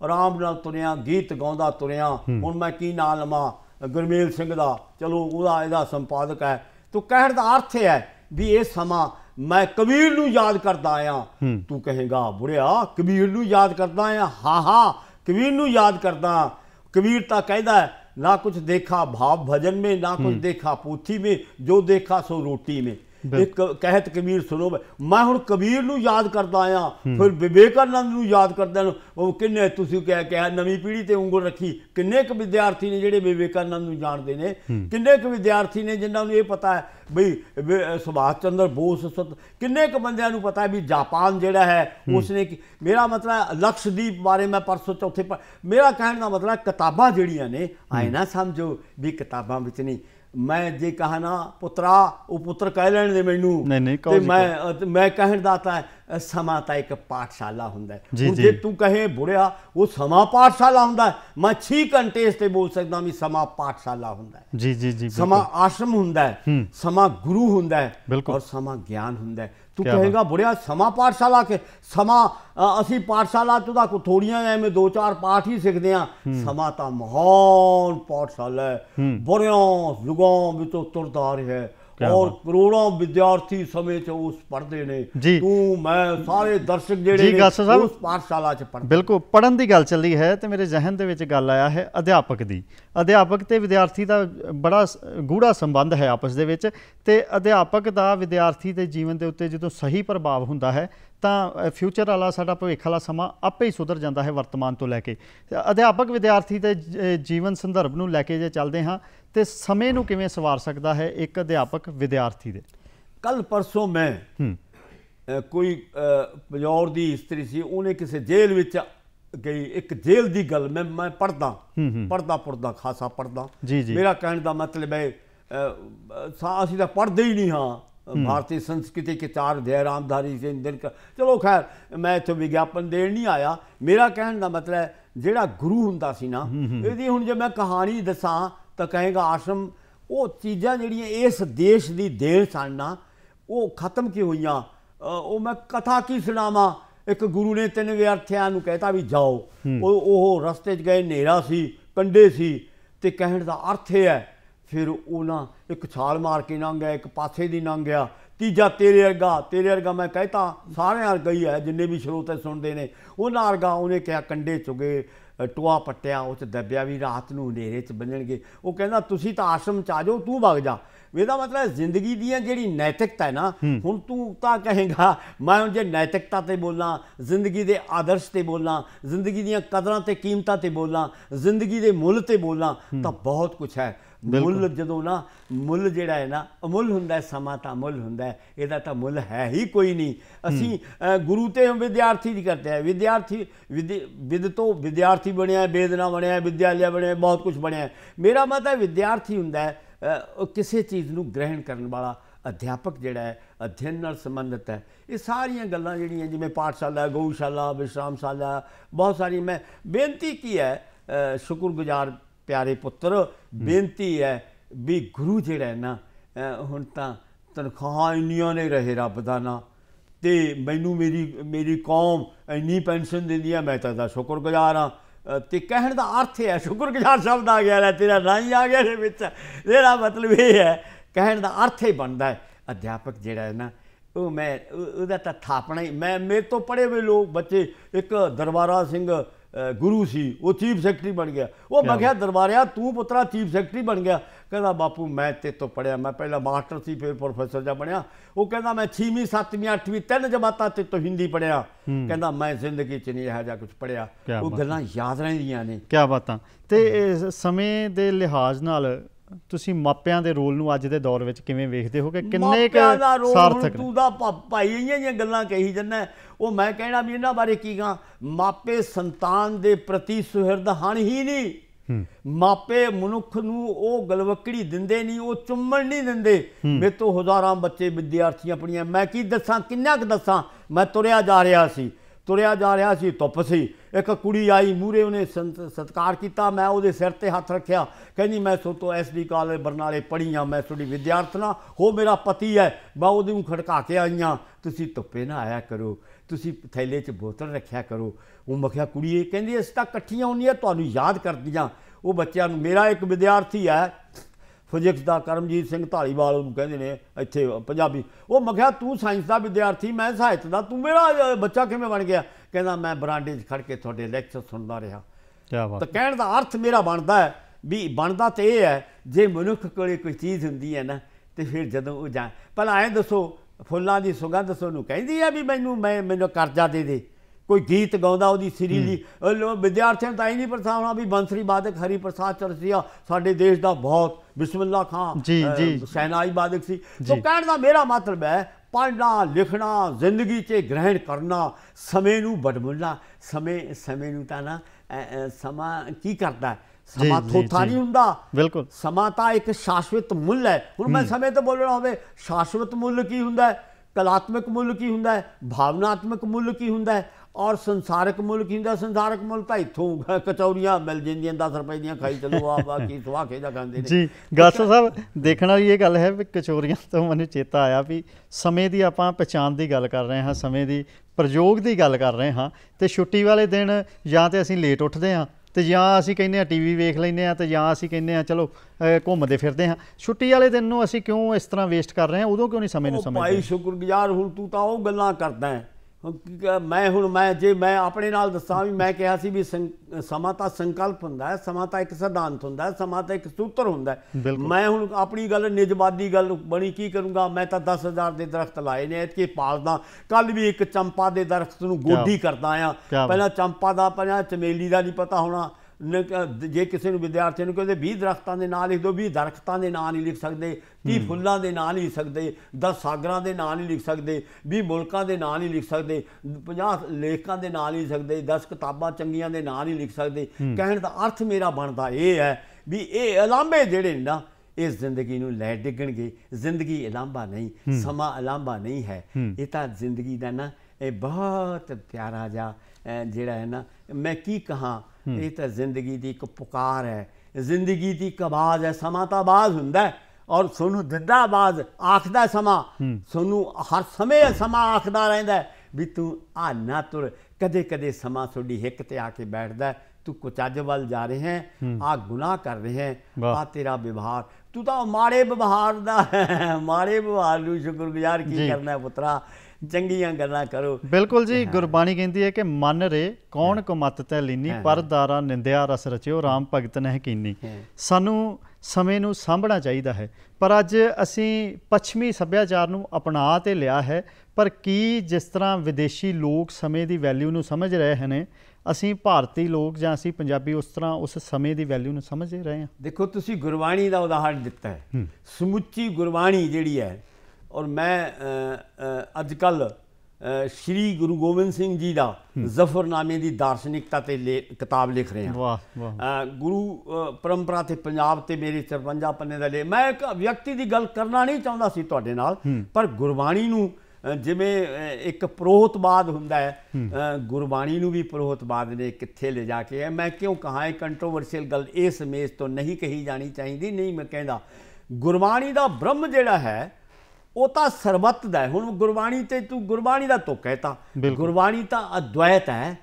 ਆਰਾਮ ਨਾਲ ਤੁਰਿਆ ਗੀਤ ਗਾਉਂਦਾ ਤੁਰਿਆ ਹੁਣ ਮੈਂ ਕੀ ਨਾਂ ਲਵਾਂ ਗੁਰਮੇਲ ਸਿੰਘ ਦਾ ਚਲੋ ਉਹਦਾ ਇਹਦਾ ਸੰਪਾਦਕ ਹੈ ਤੂੰ ਕਹਿਣ ਦਾ ਅਰਥ ਹੈ ਵੀ ਇਹ ਸਮਾਂ ਮੈਂ ਕਬੀਰ ਨੂੰ ਯਾਦ ਕਰਦਾ ਆ ਤੂੰ ਕਹੇਗਾ ਬੁੜਿਆ ਕਬੀਰ ਨੂੰ ਯਾਦ ਕਰਦਾ ਆ ਹਾਂ ਹਾਂ ਕਬੀਰ ਨੂੰ ਯਾਦ ਕਰਦਾ ਕਬੀਰ ਤਾਂ ਕਹਿੰਦਾ ਨਾ ਕੁਝ ਦੇਖਾ ਭਾਵ ਭਜਨ ਮੇ ਨਾ ਕੁਝ ਦੇਖਾ ਪੂਥੀ ਮੇ ਜੋ ਦੇਖਾ ਸੋ ਰੋਟੀ ਮੇ ਇੱਕ ਕਹਿਤ ਕਬੀਰ ਸੁਣੋ ਮੈਂ ਹੁਣ ਕਬੀਰ ਨੂੰ ਯਾਦ ਕਰਦਾ ਆ ਫਿਰ ਵਿਵੇਕਾਨੰਦ ਨੂੰ ਯਾਦ ਕਰਦਾ ਉਹ ਕਿੰਨੇ ਤੁਸੀਂ ਕਹਿ ਕਿਹਾ ਨਵੀਂ ਪੀੜ੍ਹੀ ਤੇ ਉਂਗਲ ਰੱਖੀ ਕਿੰਨੇ ਕੁ ਵਿਦਿਆਰਥੀ ਨੇ ਜਿਹੜੇ ਵਿਵੇਕਾਨੰਦ ਨੂੰ ਜਾਣਦੇ ਨੇ ਕਿੰਨੇ ਕੁ ਵਿਦਿਆਰਥੀ ਨੇ ਜਿਨ੍ਹਾਂ ਨੂੰ ਇਹ ਪਤਾ ਹੈ ਬਈ ਸੁਭਾਸ਼ ਚੰਦਰ ਬੋਸ ਕਿੰਨੇ ਕੁ ਬੰਦਿਆਂ ਨੂੰ ਪਤਾ ਹੈ ਵੀ ਜਾਪਾਨ ਜਿਹੜਾ ਹੈ ਉਸਨੇ ਮੇਰਾ ਮਤਲਬ ਲਕਸ਼ਦੀਪ ਬਾਰੇ ਮੈਂ ਪਰਸੋਂ ਚੌਥੇ ਮੇਰਾ ਕਹਿਣ ਦਾ ਮਤਲਬ ਕਿਤਾਬਾਂ ਜਿਹੜੀਆਂ ਨੇ ਆਇਨਾ ਸਮਝੋ ਵੀ ਕਿਤਾਬਾਂ ਵਿੱਚ ਨਹੀਂ ਮੈਂ ਜੇ ਕਹਣਾ ਪੁੱਤਰਾ ਉਹ ਪੁੱਤਰ ਕਹਿ ਲੈਣ ਦੇ ਮੈਨੂੰ ਨਹੀਂ ਨਹੀਂ ਤੇ ਮੈਂ ਮੈਂ ਕਹਿਣ ਦਾ ਤਾਂ ਸਮਾਂ ਤਾਂ ਇੱਕ ਪਾਠਸ਼ਾਲਾ ਹੁੰਦਾ ਹੈ ਜੇ ਤੂੰ ਕਹੇ ਬੁੜਿਆ ਉਹ ਸਮਾਂ ਪਾਠਸ਼ਾਲਾ ਹੁੰਦਾ ਮੈਂ 6 ਘੰਟੇ ਇਸ ਤੇ ਬੋਲ ਸਕਦਾ ਵੀ ਸਮਾਂ ਪਾਠਸ਼ਾਲਾ ਹੁੰਦਾ ਹੈ ਜੀ ਜੀ ਜੀ ਸਮਾਂ ਆਸ਼ਰਮ ਹੁੰਦਾ ਹੈ ਸਮਾਂ ਗੁਰੂ ਹੁੰਦਾ ਹੈ ਔਰ ਸਮਾਂ ਗਿਆਨ ਹੁੰਦਾ ਹੈ ਤੂੰ ਕਹੇਗਾ ਬੁੜਿਆ ਸਮਾ ਪਾਠਸ਼ਾਲਾ ਕੇ ਸਮਾ ਅਸੀਂ ਪਾਠਸ਼ਾਲਾ ਚ ਤਾਂ ਥੋੜੀਆਂ ਐਵੇਂ ਦੋ ਚਾਰ ਪਾਠ ਹੀ ਸਿੱਖਦੇ ਆ ਸਮਾ ਤਾਂ ਮਹਾਨ ਪਾਠਸ਼ਾਲਾ ਹੈ ਬੁੜਿਆਂ ਲੁਗਾਂ ਵਿੱਚੋਂ ਤੁਰਦਾ ਰਿਹਾ ਔਰ ਕਰੋੜਾਂ ਵਿਦਿਆਰਥੀ ਸਮੇਂ 'ਚ ਉਸ ਪੜਦੇ ਨੇ ਤੂੰ ਮੈਂ ਸਾਰੇ ਦਰਸ਼ਕ ਜਿਹੜੇ ਨੇ ਉਸ ਪਾਠਸ਼ਾਲਾ 'ਚ ਪੜਦੇ ਬਿਲਕੁਲ ਪੜਨ ਦੀ ਗੱਲ ਚੱਲੀ ਹੈ ਤੇ ਮੇਰੇ ਜ਼ਿਹਨ ਦੇ ਵਿੱਚ ਗੱਲ ਆਇਆ ਹੈ ਅਧਿਆਪਕ ਦੀ ਅਧਿਆਪਕ ਤੇ ਵਿਦਿਆਰਥੀ ਦਾ ਬੜਾ ਗੂੜਾ ਸੰਬੰਧ ਹੈ ਆਪਸ ਦੇ ਵਿੱਚ ਤੇ ਅਧਿਆਪਕ ਦਾ ਵਿਦਿਆਰਥੀ ਦੇ ਜੀਵਨ ਦੇ ਉੱਤੇ ਜਦੋਂ ਸਹੀ ਪ੍ਰਭਾਵ ਹੁੰਦਾ ਹੈ ਤਾਂ ਫਿਊਚਰ ਵਾਲਾ ਸਾਡਾ ਭਵਿੱਖ ਵਾਲਾ ਸਮਾਂ ਆਪੇ ਹੀ ਸੁਧਰ ਜਾਂਦਾ ਹੈ ਵਰਤਮਾਨ ਤੋਂ ਲੈ ਕੇ ਅਧਿਆਪਕ ਵਿਦਿਆਰਥੀ ਦੇ ਜੀਵਨ ਸੰਦਰਭ ਨੂੰ ਲੈ ਕੇ ਜੇ ਚੱਲਦੇ ਹਾਂ ਤੇ ਸਮੇਂ ਨੂੰ ਕਿਵੇਂ ਸਵਾਰ ਸਕਦਾ ਹੈ ਇੱਕ ਅਧਿਆਪਕ ਵਿਦਿਆਰਥੀ ਦੇ ਕੱਲ ਪਰਸੋਂ ਮੈਂ ਕੋਈ ਪੰਜੌਰ ਦੀ ਇਸਤਰੀ ਸੀ ਉਹਨੇ ਕਿਸੇ ਜੇਲ੍ਹ ਵਿੱਚ ਗਈ ਇੱਕ ਜੇਲ੍ਹ ਦੀ ਗੱਲ ਮੈਂ ਮੈਂ ਪੜਦਾ ਪੜਦਾ ਪੜਦਾ ਖਾਸਾ ਪੜਦਾ ਮੇਰਾ ਕਹਿਣ ਦਾ ਮਤਲਬ ਹੈ ਅਸੀਂ ਤਾਂ ਪੜਦੇ ਹੀ ਨਹੀਂ ਹਾਂ ਭਾਰਤੀ ਸੰਸਕ੍ਰਿਤੀ ਕੇ ਚਾਰ ਦੇ ਆਰਾਮਦਾਰੀ ਦੇ ਦਿਨ ਚਲੋ ਖੈਰ ਮੈਂ ਇੱਥੇ ਵਿਗਿਆਪਨ ਦੇਣ ਨਹੀਂ ਆਇਆ ਮੇਰਾ ਕਹਿਣ ਦਾ ਮਤਲਬ ਹੈ ਜਿਹੜਾ ਗੁਰੂ ਹੁੰਦਾ ਸੀ ਨਾ ਇਹਦੀ ਹੁਣ ਜੇ ਮੈਂ ਕਹਾਣੀ ਦੱਸਾਂ ਤਾਂ ਕਹੇਗਾ ਆਸ਼ਰਮ ਉਹ ਚੀਜ਼ਾਂ ਜਿਹੜੀਆਂ ਇਸ ਦੇਸ਼ ਦੀ ਦੇਣ ਸਾਨਾ ਉਹ ਖਤਮ ਕੀ ਹੋਈਆਂ ਉਹ ਮੈਂ ਕਥਾ ਕੀ ਸੁਣਾਵਾਂ ਇੱਕ ਗੁਰੂ ਨੇ ਤਿੰਨ ਵਿਅਰਥਿਆਂ ਨੂੰ ਕਹਿਤਾ ਵੀ ਜਾਓ ਉਹ ਉਹ ਰਸਤੇ 'ਚ ਗਏ ਨੇਰਾ ਸੀ ਕੰਡੇ ਸੀ ਤੇ ਕਹਿਣ ਦਾ ਅਰਥ ਇਹ ਹੈ ਫਿਰ ਉਹਨਾਂ ਇੱਕ ਛਾਲ ਮਾਰ ਕੇ ਲੰਘਿਆ ਇੱਕ ਪਾਸੇ ਦੀ ਗਿਆ ਤੀਜਾ ਤੇਰੇ ਵਰਗਾ ਤੇਰੇ ਵਰਗਾ ਮੈਂ ਕਹਿਤਾ ਸਾਰਿਆਂ ਵਰਗਾ ਹੀ ਹੈ ਜਿੰਨੇ ਵੀ ਸ਼ਰੋਤੇ ਸੁਣਦੇ ਨੇ ਉਹਨਾਂ ਵਰਗਾ ਉਹਨੇ ਕਿਹਾ ਕੰਡੇ ਚੁਗੇ ਟੋਆ ਪੱਟਿਆ ਉਹ ਚ ਦੱਬਿਆ ਵੀ ਰਾਤ ਨੂੰ ਹਨੇਰੇ ਚ ਬੰਨਣਗੇ ਉਹ ਕਹਿੰਦਾ ਤੁਸੀਂ ਤਾਂ ਆਸ਼ਰਮ ਚ ਆ ਜਾਓ ਤੂੰ ਵਗ ਜਾ ਇਹਦਾ ਮਤਲਬ ਜ਼ਿੰਦਗੀ ਦੀਆਂ ਜਿਹੜੀ ਨੈਤਿਕਤਾ ਹੈ ਨਾ ਹੁਣ ਤੂੰ ਤਾਂ ਕਹੇਗਾ ਮੈਂ ਜੇ ਨੈਤਿਕਤਾ ਤੇ ਬੋਲਾਂ ਜ਼ਿੰਦਗੀ ਦੇ ਆਦਰਸ਼ ਤੇ ਬੋਲਾਂ ਜ਼ਿੰਦਗੀ ਦੀਆਂ ਕਦਰਾਂ ਤੇ ਕੀਮਤਾਂ ਤੇ ਬੋਲਾਂ ਜ਼ਿੰਦਗੀ ਦੇ ਮੁੱਲ ਤੇ ਬੋਲਾਂ ਤਾਂ ਬਹੁਤ ਕੁਝ ਹੈ ਮੁੱਲ ਜਦੋਂ ਨਾ ਮੁੱਲ ਜਿਹੜਾ ਹੈ ਨਾ ਅਮੁੱਲ ਹੁੰਦਾ ਹੈ ਸਮਾਂ ਤਾਂ ਮੁੱਲ ਹੁੰਦਾ ਹੈ ਇਹਦਾ ਤਾਂ ਮੁੱਲ ਹੈ ਹੀ ਕੋਈ ਨਹੀਂ ਅਸੀਂ ਗੁਰੂ ਤੇ ਵਿਦਿਆਰਥੀ ਦੀ ਕਰਦੇ ਆ ਵਿਦਿਆਰਥੀ ਵਿਦ ਤੋਂ ਵਿਦਿਆਰਥੀ ਬਣਿਆ ਬੇਦਨਾ ਬਣਿਆ ਵਿਦਿਆਲਿਆ ਬਣਿਆ ਬਹੁਤ ਕੁਝ ਬਣਿਆ ਮੇਰਾ ਮਤ ਹੈ ਵਿਦਿਆਰਥੀ ਹੁੰਦਾ ਹੈ ਕਿਸੇ ਚੀਜ਼ ਨੂੰ ਗ੍ਰਹਿਣ ਕਰਨ ਵਾਲਾ ਅਧਿਆਪਕ ਜਿਹੜਾ ਹੈ ਅਧਿਐਨ ਨਾਲ ਸੰਬੰਧਿਤ ਹੈ ਇਹ ਸਾਰੀਆਂ ਗੱਲਾਂ ਜਿਹੜੀਆਂ ਜਿਵੇਂ ਪਾਠਸ਼ਾਲਾ ਗਊਸ਼ਾਲਾ ਵਿਸ਼ਰਾਮਸ਼ਾਲਾ ਬਹੁਤ ਸਾਰੀ ਮੈਂ ਬੇਨਤੀ ਕੀ ਹੈ ਸ਼ੁਕਰਗੁਜ਼ਾਰ ਪਿਆਰੇ ਪੁੱਤਰ ਬੇਨਤੀ ਹੈ ਵੀ ਗੁਰੂ ਜਿਹੜਾ ਨਾ ਹੁਣ ਤਾਂ ਤਨਖਾਹਾਂ ਇੰਨੀਆਂ ਨਹੀਂ ਰਹੇ ਰੱਬ ਦਾ ਨਾ ਤੇ ਮੈਨੂੰ ਮੇਰੀ ਮੇਰੀ ਕੌਮ ਇੰਨੀ ਪੈਨਸ਼ਨ ਦਿੰਦੀ ਆ ਮੈਂ ਤਾਂ ਦਾ ਸ਼ੁਕਰਗੁਜ਼ਾਰ ਆ ਤੇ ਕਹਿਣ ਦਾ ਅਰਥ ਹੈ ਸ਼ੁਕਰਗੁਜ਼ਾਰ ਸ਼ਬਦ ਆ ਗਿਆ ਲੈ ਤੇਰਾ ਨਾਂ ਹੀ ਆ ਗਿਆ ਦੇ ਵਿੱਚ ਇਹਦਾ ਮਤਲਬ ਇਹ ਹੈ ਕਹਿਣ ਦਾ ਅਰਥ ਹੀ ਬਣਦਾ ਹੈ ਅਧਿਆਪਕ ਜਿਹੜਾ ਹੈ ਨਾ ਉਹ ਮੈਂ ਉਹਦਾ ਤਾਂ ਥਾਪਣਾ ਹੀ ਮੈਂ ਮੇਰੇ ਤੋਂ ਪੜੇ ਹੋਏ ਲੋਕ ਬੱਚੇ ਇੱਕ ਦਰਬਾਰਾ ਸਿੰਘ ਗੁਰੂ ਸੀ ਉਹ ਚੀਫ ਸੈਕਟਰੀ ਬਣ ਗਿਆ ਉਹ ਮੈਂ ਕਿਹਾ ਦਰਬਾਰਿਆ ਤੂੰ ਪੁੱਤਰਾ ਚੀਫ ਸੈਕਟਰੀ ਬਣ ਗਿਆ ਕਹਿੰਦਾ ਬਾਪੂ ਮੈਂ ਤੇ ਤੋਂ ਪੜਿਆ ਮੈਂ ਪਹਿਲਾਂ ਮਾਸਟਰ ਸੀ ਫਿਰ ਪ੍ਰੋਫੈਸਰ ਜਾ ਬਣਿਆ ਉਹ ਕਹਿੰਦਾ ਮੈਂ 6ਵੀਂ 7ਵੀਂ 8ਵੀਂ ਤਿੰਨ ਜਮਾਤਾਂ ਤੇ ਤੋਂ ਹਿੰਦੀ ਪੜਿਆ ਕਹਿੰਦਾ ਮੈਂ ਜ਼ਿੰਦਗੀ 'ਚ ਨਹੀਂ ਇਹੋ ਜਿਹਾ ਕੁਝ ਪੜਿਆ ਉਹ ਗੱਲਾਂ ਯਾਦ ਰਹਿੰਦੀਆਂ ਨੇ ਕੀ ਬਾਤਾਂ ਤੇ ਸਮੇਂ ਦੇ ਲਿਹਾਜ਼ ਨਾਲ ਤੁਸੀਂ ਮਾਪਿਆਂ ਦੇ ਰੋਲ ਨੂੰ ਅੱਜ ਦੇ ਦੌਰ ਵਿੱਚ ਕਿਵੇਂ ਵੇਖਦੇ ਹੋ ਕਿ ਕਿੰਨੇ ਕ ਸਾਰਥਕ ਤੂੰ ਦਾ ਭਾਈ ਇਹ ਗੱਲਾਂ ਕਹੀ ਜੰਨਾ ਉਹ ਮੈਂ ਕਹਿਣਾ ਵੀ ਇਹਨਾਂ ਬਾਰੇ ਕੀ ਗਾ ਮਾਪੇ ਸੰਤਾਨ ਦੇ ਪ੍ਰਤੀ ਸੁਹਿਰਦ ਹਨ ਹੀ ਨਹੀਂ ਮਾਪੇ ਮਨੁੱਖ ਨੂੰ ਉਹ ਗਲਵਕੜੀ ਦਿੰਦੇ ਨਹੀਂ ਉਹ ਚੁੰਮਣ ਨਹੀਂ ਦਿੰਦੇ ਮੇਰੇ ਤੋਂ ਹਜ਼ਾਰਾਂ ਬੱਚੇ ਵਿਦਿਆਰਥੀਆਂ ਪੜੀਆਂ ਮੈਂ ਕੀ ਦੱਸਾਂ ਕਿੰਨਾ ਕੁ ਦੱਸਾਂ ਮੈਂ ਤੁਰਿਆ ਜਾ ਰਿਹਾ ਸੀ ਤੁਰਿਆ ਜਾ ਰਿਹਾ ਸੀ ਧੁੱਪ ਸੀ ਇੱਕ ਕੁੜੀ ਆਈ ਮੂਰੇ ਉਹਨੇ ਸਤਕਾਰ ਕੀਤਾ ਮੈਂ ਉਹਦੇ ਸਿਰ ਤੇ ਹੱਥ ਰੱਖਿਆ ਕਹਿੰਦੀ ਮੈਂ ਤੋਂ ਐਸਡੀ ਕਾਲਜ ਬਰਨਾਲੇ ਪੜ੍ਹੀ ਆ ਮੈਂ ਤੁਹਾਡੀ ਵਿਦਿਆਰਥਣਾ ਹੋ ਮੇਰਾ ਪਤੀ ਹੈ ਮੈਂ ਉਹਦੇ ਨੂੰ ਖੜਕਾ ਕੇ ਆਈਆਂ ਤੁਸੀਂ ਧੁੱਪੇ ਨਾ ਆਇਆ ਕਰੋ ਤੁਸੀਂ ਥੈਲੇ 'ਚ ਬੋਤਲ ਰੱਖਿਆ ਕਰੋ ਉਹ ਮਖਿਆ ਇਹ ਕਹਿੰਦੀ ਅਸੀਂ ਤਾਂ ਇਕੱਠੀਆਂ ਹੁੰਦੀਆਂ ਤੁਹਾਨੂੰ ਯਾਦ ਕਰਦੀਆਂ ਉਹ ਬੱਚਿਆਂ ਨੂੰ ਮੇਰਾ ਇੱਕ ਵਿਦਿਆਰਥੀ ਹੈ ਫਿਜ਼ਿਕਸ ਦਾ ਕਰਮਜੀਤ ਸਿੰਘ ਢਾਲੀਵਾਲ ਉਹਨੂੰ ਕਹਿੰਦੇ ਨੇ ਇੱਥੇ ਪੰਜਾਬੀ ਉਹ ਮਖਿਆ ਤੂੰ ਸਾਇੰਸ ਦਾ ਵਿਦਿਆਰਥੀ ਮੈਂ ਸਾਹਿਤ ਦਾ ਤੂੰ ਮੇਰਾ ਬੱਚਾ ਕਿਵੇਂ ਬਣ ਗਿਆ ਕਹਿੰਦਾ ਮੈਂ ਬਰਾਂਡੇ 'ਚ ਖੜ ਕੇ ਤੁਹਾਡੇ ਲੈਕਚਰ ਸੁਣਦਾ ਰਿਹਾ ਕੀ ਬਾਤ ਤਾਂ ਕਹਿਣ ਦਾ ਅਰਥ ਮੇਰਾ ਬਣਦਾ ਹੈ ਵੀ ਬਣਦਾ ਤੇ ਇਹ ਹੈ ਜੇ ਮਨੁੱਖ ਕੋਲੇ ਕੋਈ ਚੀਜ਼ ਹੁੰਦੀ ਹੈ ਨਾ ਤੇ ਫਿਰ ਜਦੋਂ ਉਹ ਜਾਂ ਭਲਾ ਐ ਦੱਸੋ ਫੁੱਲਾਂ ਦੀ ਸੁਗੰਧ ਸੋਨੂੰ ਕਹਿੰਦੀ ਆ ਵੀ ਮੈਨੂੰ ਮੈਂ ਮੈਨੂੰ ਕਰਜ਼ਾ ਦੇ ਦੇ ਕੋਈ ਗੀਤ ਗਾਉਂਦਾ ਉਹਦੀ ਸਿਰੀਲੀ ਲੋ ਵਿਦਿਆਰਥੀਆਂ ਤਾਂ ਹੀ ਨਹੀਂ ਪਰਸਾਉਣਾ ਵੀ ਬੰਸਰੀ ਬਾਦਕ ਹਰੀ ਪ੍ਰਸਾਦ ਚਰਸੀਆ ਸਾਡੇ ਦੇਸ਼ ਦਾ ਬਹੁਤ ਬਿਸਮਿਲ੍ਲਾ ਖਾਨ ਜੀ ਜੀ ਸੈਨਾਈ ਬਾਦਕ ਸੀ ਤੋਂ ਕਹਿਣ ਦਾ ਮੇਰਾ ਮਤਲਬ ਹੈ ਪੜਨਾ ਲਿਖਣਾ ਜ਼ਿੰਦਗੀ 'ਚ ਗ੍ਰਹਿਣ ਕਰਨਾ ਸਮੇਂ ਨੂੰ ਬਦਮੁੱਲਾ ਸਮੇਂ ਸਮੇਂ ਨੂੰ ਤਾਂ ਨਾ ਸਮਾਂ ਕੀ ਕਰਦਾ ਸਮਾਂ ਥੋਥਾ ਨਹੀਂ ਹੁੰਦਾ ਬਿਲਕੁਲ ਸਮਾਂ ਤਾਂ ਇੱਕ ਸ਼ਾਸ਼ਵਤ ਮੁੱਲ ਹੈ ਹੁਣ ਮੈਂ ਸਮੇਂ ਤੇ ਬੋਲਣਾ ਹੋਵੇ ਸ਼ਾਸ਼ਵਤ ਮੁੱਲ ਕੀ ਹੁੰਦਾ ਹੈ ਕਲਾਤਮਕ ਮੁੱਲ ਕੀ ਹੁੰਦਾ ਹੈ ਭਾਵਨਾਤਮਕ ਮੁੱਲ ਕੀ ਹੁੰਦਾ ਹੈ ਔਰ ਸੰਸਾਰਕ ਮੁੱਲ ਕਿੰਦਾ ਸੰਸਾਰਕ ਮੁੱਲ ਤਾਂ ਇੱਥੋਂ ਕਚੌਰੀਆਂ ਮਿਲ ਜਾਂਦੀਆਂ 10 ਰੁਪਏ ਦੀਆਂ ਖਾਈ ਚਲੋ ਆ ਬਾਕੀ ਸੁਹਾਕੇ ਦਾ ਖਾਂਦੇ ਨੇ ਜੀ ਗੱਸ ਸਾਹਿਬ ਦੇਖਣ ਵਾਲੀ ਇਹ ਗੱਲ ਹੈ ਵੀ ਕਚੌਰੀਆਂ ਤੋਂ ਮੈਨੂੰ ਚੇਤਾ ਆਇਆ ਵੀ ਸਮੇਂ ਦੀ ਆਪਾਂ ਪਛਾਣ ਦੀ ਗੱਲ ਕਰ ਰਹੇ ਹਾਂ ਸਮੇਂ ਦੀ ਪ੍ਰਯੋਗ ਦੀ ਗੱਲ ਕਰ ਰਹੇ ਹਾਂ ਤੇ ਛੁੱਟੀ ਵਾਲੇ ਦਿਨ ਜਾਂ ਤੇ ਅਸੀਂ ਲੇਟ ਉੱਠਦੇ ਹਾਂ ਤੇ ਜਾਂ ਅਸੀਂ ਕਹਿੰਦੇ ਆ ਟੀਵੀ ਵੇਖ ਲੈਨੇ ਆ ਤੇ ਜਾਂ ਅਸੀਂ ਕਹਿੰਦੇ ਆ ਚਲੋ ਘੁੰਮਦੇ ਫਿਰਦੇ ਹਾਂ ਛੁੱਟੀ ਵਾਲੇ ਦਿਨ ਨੂੰ ਅਸੀਂ ਕਿਉਂ ਇਸ ਤਰ੍ਹਾਂ ਵੇਸਟ ਕਰ ਰਹੇ ਹਾਂ ਉਦੋਂ ਕਿਉਂ ਨਹੀਂ ਸਮੇਂ ਨੂੰ ਸਮਝਦੇ ਭਾਈ ਸ਼ੁਕਰਗੁਜ਼ਾਰ ਹੁਣ ਤੂੰ ਤਾਂ ਉਹ ਗੱਲਾਂ ਕਰਦਾ ਹੈ ਮੈਂ ਹੁਣ ਮੈਂ ਜੇ ਮੈਂ ਆਪਣੇ ਨਾਲ ਦੱਸਾਂ ਵੀ ਮੈਂ ਕਿਹਾ ਸੀ ਵੀ ਸਮਾਂ ਤਾਂ ਸੰਕਲਪ ਹੁੰਦਾ ਹੈ ਸਮਾਂ ਤਾਂ ਇੱਕ ਸਿਧਾਂਤ ਹੁੰਦਾ ਹੈ ਸਮਾਂ ਤਾਂ ਇੱਕ ਸੂਤਰ ਹੁੰਦਾ ਹੈ ਮੈਂ ਹੁਣ ਆਪਣੀ ਗੱਲ ਨਿਜਬਾਦੀ ਗੱਲ ਬਣੀ ਕੀ ਕਰੂੰਗਾ ਮੈਂ ਤਾਂ 10000 ਦੇ ਦਰਖਤ ਲਾਏ ਨੇ ਕਿ ਪਾਲਦਾ ਕੱਲ ਵੀ ਇੱਕ ਚੰਪਾ ਦੇ ਦਰਖਤ ਨੂੰ ਗੋਡੀ ਕਰਦਾ ਆ ਪਹਿਲਾਂ ਚੰਪਾ ਦਾ ਪਹਿਲਾਂ ਚਮੇਲੀ ਦਾ ਨਹੀਂ ਪਤਾ ਹੋਣਾ ਜੇ ਕਿਸੇ ਨੂੰ ਵਿਦਿਆਰਥੀ ਨੂੰ ਕਹਿੰਦੇ 20 ਦਰਖਤਾਂ ਦੇ ਨਾਂ ਲਿਖ ਦਿਓ 20 ਦਰਖਤਾਂ ਦੇ ਨਾਂ ਨਹੀਂ ਲਿਖ ਸਕਦੇ 30 ਫੁੱਲਾਂ ਦੇ ਨਾਂ ਨਹੀਂ ਲਿਖ ਸਕਦੇ 10 ਸਾਗਰਾਂ ਦੇ ਨਾਂ ਨਹੀਂ ਲਿਖ ਸਕਦੇ 20 ਮੁਲਕਾਂ ਦੇ ਨਾਂ ਨਹੀਂ ਲਿਖ ਸਕਦੇ 50 ਲੇਖਕਾਂ ਦੇ ਨਾਂ ਨਹੀਂ ਲਿਖ ਸਕਦੇ 10 ਕਿਤਾਬਾਂ ਚੰਗੀਆਂ ਦੇ ਨਾਂ ਨਹੀਂ ਲਿਖ ਸਕਦੇ ਕਹਿਣ ਦਾ ਅਰਥ ਮੇਰਾ ਬਣਦਾ ਇਹ ਹੈ ਵੀ ਇਹ ਅਲਾਂਬੇ ਜਿਹੜੇ ਨਾ ਇਸ ਜ਼ਿੰਦਗੀ ਨੂੰ ਲੈ ਡਿੱਗਣਗੇ ਜ਼ਿੰਦਗੀ ਅਲਾਂਬਾ ਨਹੀਂ ਸਮਾਂ ਅਲਾਂਬਾ ਨਹੀਂ ਹੈ ਇਹ ਤਾਂ ਜ਼ਿੰਦਗੀ ਦਾ ਨਾ ਇਹ ਬਹੁਤ ਪਿਆਰਾ ਜਿਹਾ ਜਿਹੜਾ ਹੈ ਨਾ ਮੈਂ ਕੀ ਕਹਾ ਇਹ ਤਾਂ ਜ਼ਿੰਦਗੀ ਦੀ ਇੱਕ ਪੁਕਾਰ ਹੈ ਜ਼ਿੰਦਗੀ ਦੀ ਕਬਾਜ਼ ਹੈ ਸਮਾਂ ਤਾਂ ਬਾਜ਼ ਹੁੰਦਾ ਹੈ ਔਰ ਸੋਨੂੰ ਦਿੱਦਾ ਬਾਜ਼ ਆਖਦਾ ਸਮਾਂ ਸੋਨੂੰ ਹਰ ਸਮੇਂ ਸਮਾਂ ਆਖਦਾ ਰਹਿੰਦਾ ਵੀ ਤੂੰ ਆ ਨਾ ਤੁਰ ਕਦੇ ਕਦੇ ਸਮਾਂ ਤੁਹਾਡੀ ਹਿੱਕ ਤੇ ਆ ਕੇ ਬੈਠਦਾ ਤੂੰ ਕੁਚੱਜ ਵੱਲ ਜਾ ਰਹੇ ਹੈ ਆ ਗੁਨਾਹ ਕਰ ਰਹੇ ਹੈ ਆ ਤੇਰਾ ਵਿਵਹਾਰ ਤੂੰ ਤਾਂ ਮਾੜੇ ਵਿਵਹਾਰ ਦਾ ਮਾੜੇ ਵਿਵਹਾਰ ਨੂੰ ਸ਼ੁਕਰਗੁਜ਼ਾਰ ਕੀ ਕਰਨਾ ਪੁੱਤਰਾ ਚੰਗੀਆਂ ਗੱਲਾਂ ਕਰੋ ਬਿਲਕੁਲ ਜੀ ਗੁਰਬਾਣੀ ਕਹਿੰਦੀ ਹੈ ਕਿ ਮਨ ਰੇ ਕੌਣ ਕੋ ਮਤ ਤੈ ਲੀਨੀ ਦਾਰਾ ਨਿੰਦਿਆ ਰਸ ਰਚਿਓ RAM ਭਗਤ ਨਹਿ ਕੀਨੀ ਸਾਨੂੰ ਸਮੇਂ ਨੂੰ ਸਾਂਭਣਾ ਚਾਹੀਦਾ ਹੈ ਪਰ ਅੱਜ ਅਸੀਂ ਪੱਛਮੀ ਸੱਭਿਆਚਾਰ ਨੂੰ ਅਪਣਾ ਤੇ ਲਿਆ ਹੈ ਪਰ ਕੀ ਜਿਸ ਤਰ੍ਹਾਂ ਵਿਦੇਸ਼ੀ ਲੋਕ ਸਮੇਂ ਦੀ ਵੈਲਿਊ ਨੂੰ ਸਮਝ ਰਹੇ ਹਨ ਅਸੀਂ ਭਾਰਤੀ ਲੋਕ ਜਾਂ ਅਸੀਂ ਪੰਜਾਬੀ ਉਸ ਤਰ੍ਹਾਂ ਉਸ ਸਮੇਂ ਦੀ ਵੈਲਿਊ ਨੂੰ ਸਮਝ ਰਹੇ ਹਾਂ ਦੇਖੋ ਤੁਸੀਂ ਗੁਰਬਾਣੀ ਦਾ ਉਦਾਹਰਣ ਦਿੱਤਾ ਹੈ ਸਮੁੱਚੀ ਗੁਰਬਾਣੀ ਜਿਹੜੀ ਹੈ ਔਰ ਮੈਂ ਅੱਜ ਕੱਲ ਸ਼੍ਰੀ ਗੁਰੂ ਗੋਬਿੰਦ ਸਿੰਘ ਜੀ ਦਾ ਜ਼ਫਰਨਾਮੇ ਦੀ ਦਾਰਸ਼ਨਿਕਤਾ ਤੇ ਕਿਤਾਬ ਲਿਖ ਰਿਹਾ ਹਾਂ ਵਾਹ ਵਾਹ ਗੁਰੂ ਪਰੰਪਰਾ ਤੇ ਪੰਜਾਬ ਤੇ ਮੇਰੇ 54 ਪੰਨੇ ਦਾ ਲੇ ਮੈਂ ਇੱਕ ਵਿਅਕਤੀ ਦੀ ਗੱਲ ਕਰਨਾ ਨਹੀਂ ਚਾਹੁੰਦਾ ਸੀ ਤੁਹਾਡੇ ਨਾਲ ਪਰ ਗੁਰਬਾਣੀ ਨੂੰ ਜਿਵੇਂ ਇੱਕ ਪ੍ਰੋਹਤਵਾਦ ਹੁੰਦਾ ਹੈ ਗੁਰਬਾਣੀ ਨੂੰ ਵੀ ਪ੍ਰੋਹਤਵਾਦ ਨੇ ਕਿੱਥੇ ਲੈ ਜਾ ਕੇ ਮੈਂ ਕਿਉਂ ਕਹਾ ਇਹ ਕੰਟਰੋਵਰਸ਼ੀਅਲ ਗੱਲ ਇਸ ਮੇਜ਼ ਤੋਂ ਨਹੀਂ ਕਹੀ ਜਾਣੀ ਚਾਹੀਦੀ ਨਹੀਂ ਮੈਂ ਕਹਿੰਦਾ ਗੁਰਬਾਣੀ ਦਾ ਬ੍ਰਹਮ ਜਿਹੜਾ ਹੈ ਉਹ ਤਾਂ ਸਰਬੱਤ ਦਾ ਹੁਣ ਗੁਰਬਾਣੀ ਤੇ ਤੂੰ ਗੁਰਬਾਣੀ ਦਾ ਤੁਕ ਹੈ ਤਾਂ ਗੁਰਬਾਣੀ ਤਾਂ ਅਦ્વੈਤ ਹੈ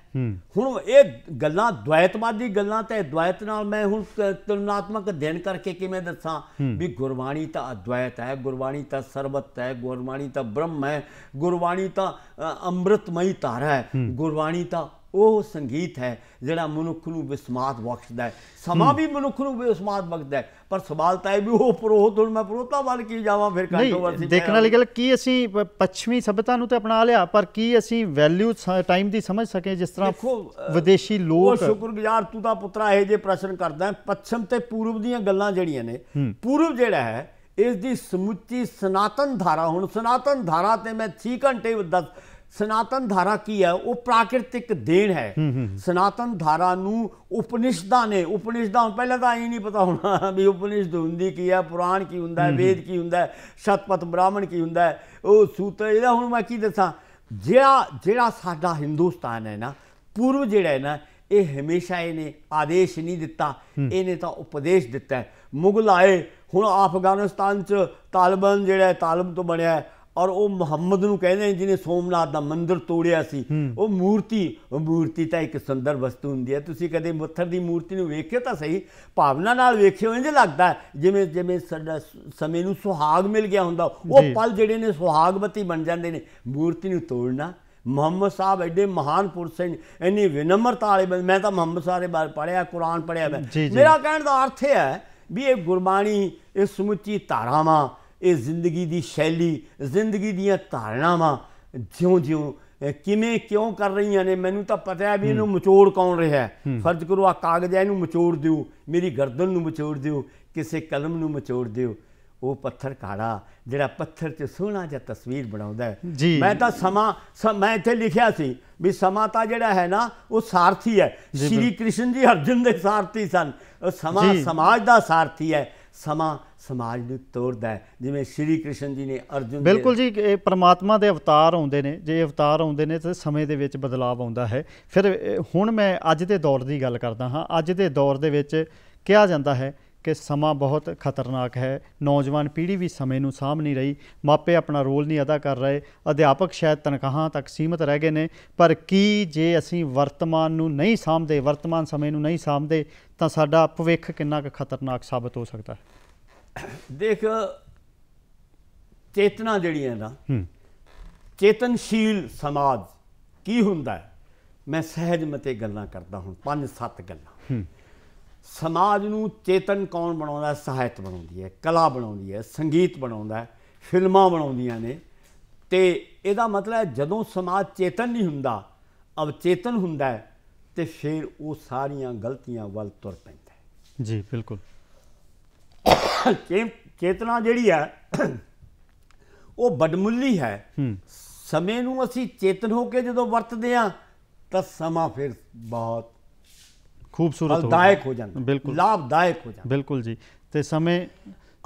ਹੁਣ ਇਹ ਗੱਲਾਂ ਦ્વੈਤਵਾਦੀ ਗੱਲਾਂ ਤੇ ਦ્વੈਤ ਨਾਲ ਮੈਂ ਹੁਣ ਤੁਲਨਾਤਮਕ ਦੇਣ ਕਰਕੇ ਕਿਵੇਂ ਦੱਸਾਂ ਵੀ ਗੁਰਬਾਣੀ ਤਾਂ ਅਦ્વੈਤ ਹੈ ਗੁਰਬਾਣੀ ਤਾਂ ਸਰਬਤ ਹੈ ਗੁਰਬਾਣੀ ਤਾਂ ਬ੍ਰਹਮ ਹੈ ਗੁਰਬਾਣੀ ਤਾਂ ਅੰਮ੍ਰਿਤਮਈ ਤਾਰਾ ਹੈ ਗੁਰਬਾਣੀ ਤਾਂ ਉਹ ਸੰਗੀਤ ਹੈ ਜਿਹੜਾ ਮਨੁੱਖ ਨੂੰ ਬਿਸਮਾਤ ਬਖਸ਼ਦਾ ਹੈ ਸਮਾਂ ਵੀ ਮਨੁੱਖ ਨੂੰ ਬਿਸਮਾਤ ਬਖਸ਼ਦਾ ਹੈ ਪਰ ਸਵਾਲ ਤਾਂ ਇਹ ਵੀ ਉਹ ਪ੍ਰੋਹਤ ਹੁਣ ਮੈਂ ਪ੍ਰੋਤਾ ਵੱਲ ਕੀ ਜਾਵਾਂ ਫਿਰ ਕੰਟਰੋਵਰਸੀ ਦੇਖਣ ਵਾਲੀ ਗੱਲ ਕੀ ਅਸੀਂ ਪੱਛਮੀ ਸਭਤਾ ਨੂੰ ਤੇ ਅਪਣਾ ਲਿਆ ਪਰ ਕੀ ਅਸੀਂ ਵੈਲਿਊ ਟਾਈਮ ਦੀ ਸਮਝ ਸਕੇ ਜਿਸ ਤਰ੍ਹਾਂ ਵਿਦੇਸ਼ੀ ਲੋਕ ਉਹ ਸ਼ੁਕਰਗੁਜ਼ਾਰ ਤੂੰ ਦਾ ਪੁੱਤਰਾ ਇਹ ਜੇ ਪ੍ਰਸ਼ਨ ਕਰਦਾ ਪੱਛਮ ਤੇ ਪੂਰਬ ਦੀਆਂ ਗੱਲਾਂ ਜਿਹੜੀਆਂ ਨੇ ਪੂਰਬ ਜਿਹੜਾ ਹੈ ਇਸ ਦੀ ਸਮੁੱਚੀ ਸਨਾਤਨ ਧਾਰਾ ਹੁਣ ਸਨਾਤਨ ਧਾਰਾ ਤੇ ਮੈਂ 3 ਘੰਟੇ 10 ਸਨਾਤਨ ਧਾਰਾ ਕੀ ਹੈ ਉਹ ਪ੍ਰਾਕਿਰਤਿਕ ਦੇਣ ਹੈ ਸਨਾਤਨ ਧਾਰਾ ਨੂੰ ਉਪਨਿਸ਼ਦਾਂ ਨੇ ਉਪਨਿਸ਼ਦਾਂ ਪਹਿਲਾਂ ਤਾਂ ਇਹ ਨਹੀਂ ਪਤਾ ਹੋਣਾ ਵੀ ਉਪਨਿਸ਼ਦ ਹੁੰਦੀ ਕੀ ਹੈ ਪੁਰਾਣ ਕੀ ਹੁੰਦਾ ਹੈ ਵੇਦ ਕੀ ਹੁੰਦਾ ਹੈ ਸ਼ਤਪਤ ਬ੍ਰਾਹਮਣ ਕੀ ਹੁੰਦਾ ਹੈ ਉਹ ਸੂਤਰ ਇਹਦਾ ਹੁਣ ਮੈਂ ਕੀ ਦੱਸਾਂ ਜਿਹੜਾ ਜਿਹੜਾ ਸਾਡਾ ਹਿੰਦੁਸਤਾਨ ਹੈ ਨਾ ਪੂਰਵ ਜਿਹੜਾ ਹੈ ਨਾ ਇਹ ਹਮੇਸ਼ਾ ਇਹਨੇ ਆਦੇਸ਼ ਨਹੀਂ ਦਿੱਤਾ ਇਹਨੇ ਤਾਂ ਉਪਦੇਸ਼ ਦਿੱਤਾ ਮੁਗਲ ਆਏ ਹੁਣ ਅਫਗਾਨਿਸਤਾਨ 'ਚ ਤਾਲਿਬਾਨ ਜਿਹੜਾ ਤਾਲਬ ਤੋਂ ਬਣਿਆ ਔਰ ਉਹ ਮੁਹੰਮਦ ਨੂੰ ਕਹਿੰਦੇ ਜਿਹਨੇ ਸੋਮਨਾਥ ਦਾ ਮੰਦਿਰ ਤੋੜਿਆ ਸੀ ਉਹ ਮੂਰਤੀ ਉਹ ਮੂਰਤੀ ਤਾਂ ਇੱਕ ਸੁੰਦਰ ਵਸਤੂ ਹੁੰਦੀ ਹੈ ਤੁਸੀਂ ਕਦੇ ਮੁੱਥਰ ਦੀ ਮੂਰਤੀ ਨੂੰ ਵੇਖਿਓ ਤਾਂ ਸਹੀ ਭਾਵਨਾ ਨਾਲ ਵੇਖਿਓ ਇੰਜ ਲੱਗਦਾ ਜਿਵੇਂ ਜਿਵੇਂ ਸਾਡਾ ਸਮੇਂ ਨੂੰ ਸੁਹਾਗ ਮਿਲ ਗਿਆ ਹੁੰਦਾ ਉਹ ਪਲ ਜਿਹੜੇ ਨੇ ਸੁਹਾਗਵਤੀ ਬਣ ਜਾਂਦੇ ਨੇ ਮੂਰਤੀ ਨੂੰ ਤੋੜਨਾ ਮੁਹੰਮਦ ਸਾਹਿਬ ਐਡੇ ਮਹਾਨ ਪੁਰਸ਼ ਨੇ ਇੰਨੀ ਵਿਨਮਰਤਾ ਵਾਲੇ ਮੈਂ ਤਾਂ ਮੁਹੰਮਦ ਸਾਹਿਬ ਦੇ ਬਾਰੇ ਪੜਿਆ ਕੁਰਾਨ ਪੜਿਆ ਮੇਰਾ ਕਹਿਣ ਦਾ ਅਰਥ ਹੈ ਵੀ ਇਹ ਗੁਰਬਾਣੀ ਇਹ ਸਮੁੱਚੀ ਧਾਰਾਵਾਂ ਇਹ ਜ਼ਿੰਦਗੀ ਦੀ ਸ਼ੈਲੀ ਜ਼ਿੰਦਗੀ ਦੀਆਂ ਧਾਰਨਾਵਾਂ ਜਿਉਂ-ਜਿਉਂ ਕਿਵੇਂ ਕਿਉਂ ਕਰ ਰਹੀਆਂ ਨੇ ਮੈਨੂੰ ਤਾਂ ਪਤਾ ਹੈ ਵੀ ਇਹਨੂੰ ਮਚੋੜ ਕੌਣ ਰਿਹਾ ਹੈ ਫਰਜ਼ ਕਰੋ ਆ ਕਾਗਜ਼ ਐ ਇਹਨੂੰ ਮਚੋੜ ਦਿਓ ਮੇਰੀ ਗਰਦਨ ਨੂੰ ਮਚੋੜ ਦਿਓ ਕਿਸੇ ਕਲਮ ਨੂੰ ਮਚੋੜ ਦਿਓ ਉਹ ਪੱਥਰ ਕਾੜਾ ਜਿਹੜਾ ਪੱਥਰ 'ਚ ਸੋਹਣਾ ਜਿਹਾ ਤਸਵੀਰ ਬਣਾਉਂਦਾ ਹੈ ਮੈਂ ਤਾਂ ਸਮਾਂ ਮੈਂ ਇੱਥੇ ਲਿਖਿਆ ਸੀ ਵੀ ਸਮਾਂ ਤਾਂ ਜਿਹੜਾ ਹੈ ਨਾ ਉਹ ਸਾਰਥੀ ਹੈ ਸ਼੍ਰੀ ਕ੍ਰਿਸ਼ਨ ਜੀ ਅਰਜਨ ਦੇ ਸਾਰਥੀ ਸਨ ਸਮਾਂ ਸਮਾਜ ਦਾ ਸਾਰਥੀ ਹੈ ਸਮਾਂ ਸਮਾਜ ਨੂੰ ਤੋੜਦਾ ਹੈ ਜਿਵੇਂ ਸ਼੍ਰੀ ਕ੍ਰਿਸ਼ਨ ਜੀ ਨੇ ਅਰਜੁਨ ਬਿਲਕੁਲ ਜੀ ਇਹ ਪਰਮਾਤਮਾ ਦੇ ਅਵਤਾਰ ਆਉਂਦੇ ਨੇ ਜੇ ਅਵਤਾਰ ਆਉਂਦੇ ਨੇ ਤਾਂ ਸਮੇਂ ਦੇ ਵਿੱਚ ਬਦਲਾਅ ਆਉਂਦਾ ਹੈ ਫਿਰ ਹੁਣ ਮੈਂ ਅੱਜ ਦੇ ਦੌਰ ਦੀ ਗੱਲ ਕਰਦਾ ਹਾਂ ਅੱਜ ਦੇ ਦੌਰ ਦੇ ਵਿੱਚ ਕਿਹਾ ਜਾਂਦਾ ਹੈ ਕਿ ਸਮਾਂ ਬਹੁਤ ਖਤਰਨਾਕ ਹੈ ਨੌਜਵਾਨ ਪੀੜ੍ਹੀ ਵੀ ਸਮੇਂ ਨੂੰ ਸਾਹਮਣੇ ਨਹੀਂ ਰਹੀ ਮਾਪੇ ਆਪਣਾ ਰੋਲ ਨਹੀਂ ਅਦਾ ਕਰ ਰਹੇ ਅਧਿਆਪਕ ਸ਼ਾਇਦ ਤਨਖਾਹਾਂ ਤੱਕ ਸੀਮਤ ਰਹਿ ਗਏ ਨੇ ਪਰ ਕੀ ਜੇ ਅਸੀਂ ਵਰਤਮਾਨ ਨੂੰ ਨਹੀਂ ਸਾਹਮਣੇ ਵਰਤਮਾਨ ਸਮੇਂ ਨੂੰ ਨਹੀਂ ਸਾਹਮਣੇ ਤਾਂ ਸਾਡਾ ਭਵਿੱਖ ਕਿੰਨਾ ਕੁ ਖਤਰਨਾਕ ਸਾਬਤ ਹੋ ਸਕਦਾ ਹੈ ਦੇਖ ਚੇਤਨਾ ਜਿਹੜੀ ਹੈ ਨਾ ਚੇਤਨਸ਼ੀਲ ਸਮਾਜ ਕੀ ਹੁੰਦਾ ਹੈ ਮੈਂ ਸਹਿਜ ਮਤੇ ਗੱਲਾਂ ਕਰਦਾ ਹੁਣ ਪੰਜ ਸੱਤ ਗੱਲਾਂ ਸਮਾਜ ਨੂੰ ਚੇਤਨ ਕੌਣ ਬਣਾਉਂਦਾ ਸਾਹਿਤ ਬਣਾਉਂਦੀ ਹੈ ਕਲਾ ਬਣਾਉਂਦੀ ਹੈ ਸੰਗੀਤ ਬਣਾਉਂਦਾ ਹੈ ਫਿਲਮਾਂ ਬਣਾਉਂਦੀਆਂ ਨੇ ਤੇ ਇਹਦਾ ਮਤਲਬ ਹੈ ਜਦੋਂ ਸਮਾਜ ਚੇਤਨ ਨਹੀਂ ਹੁੰਦਾ ਅਵਚੇਤਨ ਹੁੰਦਾ ਹੈ ਤੇ ਫਿਰ ਉਹ ਸਾਰੀਆਂ ਗਲਤੀਆਂ ਵੱਲ ਤੁਰ ਪੈਂਦਾ ਜੀ ਬਿਲਕੁਲ ਚੇਤਨਾ ਜਿਹੜੀ ਆ ਉਹ ਬਦਮੁੱਲੀ ਹੈ ਸਮੇਂ ਨੂੰ ਅਸੀਂ ਚੇਤਨ ਹੋ ਕੇ ਜਦੋਂ ਵਰਤਦੇ ਆ ਤਾਂ ਸਮਾਂ ਫਿਰ ਬਹੁਤ ਖੂਬਸੂਰਤ ਹੋ ਜਾਂਦਾ ਹੋ ਜਾਂਦਾ ਬਿਲਕੁਲ ਲਾਭਦਾਇਕ ਹੋ ਜਾਂਦਾ ਬਿਲਕੁਲ ਜੀ ਤੇ ਸਮੇਂ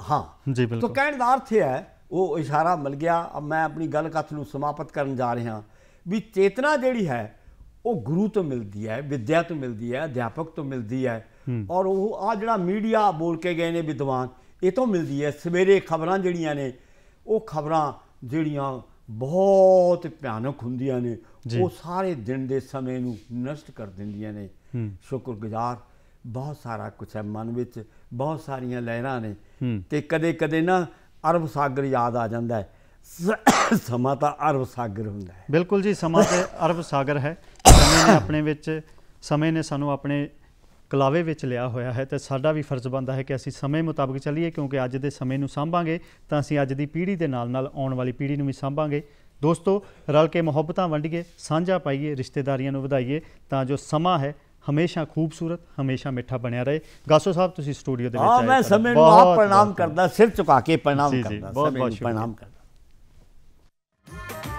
ਹਾਂ ਜੀ ਬਿਲਕੁਲ ਤਾਂ ਕਹਿਣ ਦਾ ਅਰਥ ਹੈ ਉਹ ਇਸ਼ਾਰਾ ਮਿਲ ਗਿਆ ਮੈਂ ਆਪਣੀ ਗੱਲ ਕਥ ਨੂੰ ਸਮਾਪਤ ਕਰਨ ਜਾ ਰਿਹਾ ਵੀ ਚੇਤਨਾ ਜਿਹੜੀ ਹੈ ਉਹ ਗੁਰੂ ਤੋਂ ਮਿਲਦੀ ਹੈ ਵਿਦਿਆ ਤੋਂ ਮਿਲਦੀ ਹੈ ਅਧਿਆਪਕ ਤੋਂ ਮਿਲਦੀ ਹੈ ਔਰ ਉਹ ਆ ਜਿਹੜਾ ਮੀਡੀਆ ਬੋਲ ਕੇ ਗਏ ਨੇ ਵਿਦਵਾਨ ਇਹ ਤੋਂ ਮਿਲਦੀ ਹੈ ਸਵੇਰੇ ਖਬਰਾਂ ਜਿਹੜੀਆਂ ਨੇ ਉਹ ਖਬਰਾਂ ਜਿਹੜੀਆਂ ਬਹੁਤ ਭਿਆਨਕ ਹੁੰਦੀਆਂ ਨੇ ਉਹ ਸਾਰੇ ਦਿਨ ਦੇ ਸਮੇਂ ਨੂੰ ਨਸ਼ਟ ਕਰ ਦਿੰਦੀਆਂ ਨੇ ਸ਼ੁਕਰਗੁਜ਼ਾਰ ਬਹੁਤ ਸਾਰਾ ਕੁਝ ਹੈ ਮਨ ਵਿੱਚ ਬਹੁਤ ਸਾਰੀਆਂ ਲਹਿਰਾਂ ਨੇ ਤੇ ਕਦੇ ਕਦੇ ਨਾ ਅਰਬ ਸਾਗਰ ਯਾਦ ਆ ਜਾਂਦਾ ਹੈ ਸਮਾਂ ਤਾਂ ਅਰਬ ਸਾਗਰ ਹੁੰਦਾ ਹੈ ਬਿਲਕੁਲ ਜੀ ਸਮਾਂ ਤੇ ਅਰਬ ਸਾਗਰ ਹੈ ਸਮੇਂ ਨੇ ਆਪਣੇ ਵਿੱਚ ਸਮੇਂ ਨੇ ਸਾਨੂੰ ਆਪਣੇ ਕਲਾਵੇ ਵਿੱਚ ਲਿਆ ਹੋਇਆ ਹੈ ਤੇ ਸਾਡਾ ਵੀ ਫਰਜ਼ ਬਣਦਾ ਹੈ ਕਿ ਅਸੀਂ ਸਮੇਂ ਮੁਤਾਬਕ ਚੱਲੀਏ ਕਿਉਂਕਿ ਅੱਜ ਦੇ ਸਮੇਂ ਨੂੰ ਸੰਭਾਂਗੇ ਤਾਂ ਅਸੀਂ ਅੱਜ ਦੀ ਪੀੜ੍ਹੀ ਦੇ ਨਾਲ ਨਾਲ ਆਉਣ ਵਾਲੀ ਪੀੜ੍ਹੀ ਨੂੰ ਵੀ ਸੰਭਾਂਗੇ ਦੋਸਤੋ ਰਲ ਕੇ ਮੁਹੱਬਤਾਂ ਵੰਡੀਏ ਸਾਂਝਾ ਪਾਈਏ ਰਿਸ਼ਤੇਦਾਰੀਆਂ ਨੂੰ ਵਧਾਈਏ ਤਾਂ ਜੋ ਸਮਾਂ ਹੈ ਹਮੇਸ਼ਾ ਖੂਬਸੂਰਤ ਹਮੇਸ਼ਾ ਮਿੱਠਾ ਬਣਿਆ ਰਹੇ ਗਾਸੋ ਸਾਹਿਬ ਤੁਸੀਂ ਸਟੂਡੀਓ ਦੇ ਵਿੱਚ ਆਏ ਹਾਂ ਮੈਂ ਸਮੇਂ ਨੂੰ ਆਪ ਪ੍ਰਣਾਮ ਕਰਦਾ ਸਿਰ ਝੁਕਾ ਕੇ ਪ੍ਰਣਾਮ ਕਰਦਾ ਬਹੁਤ ਬਹੁਤ ਪ੍ਰਣਾਮ ਕਰਦਾ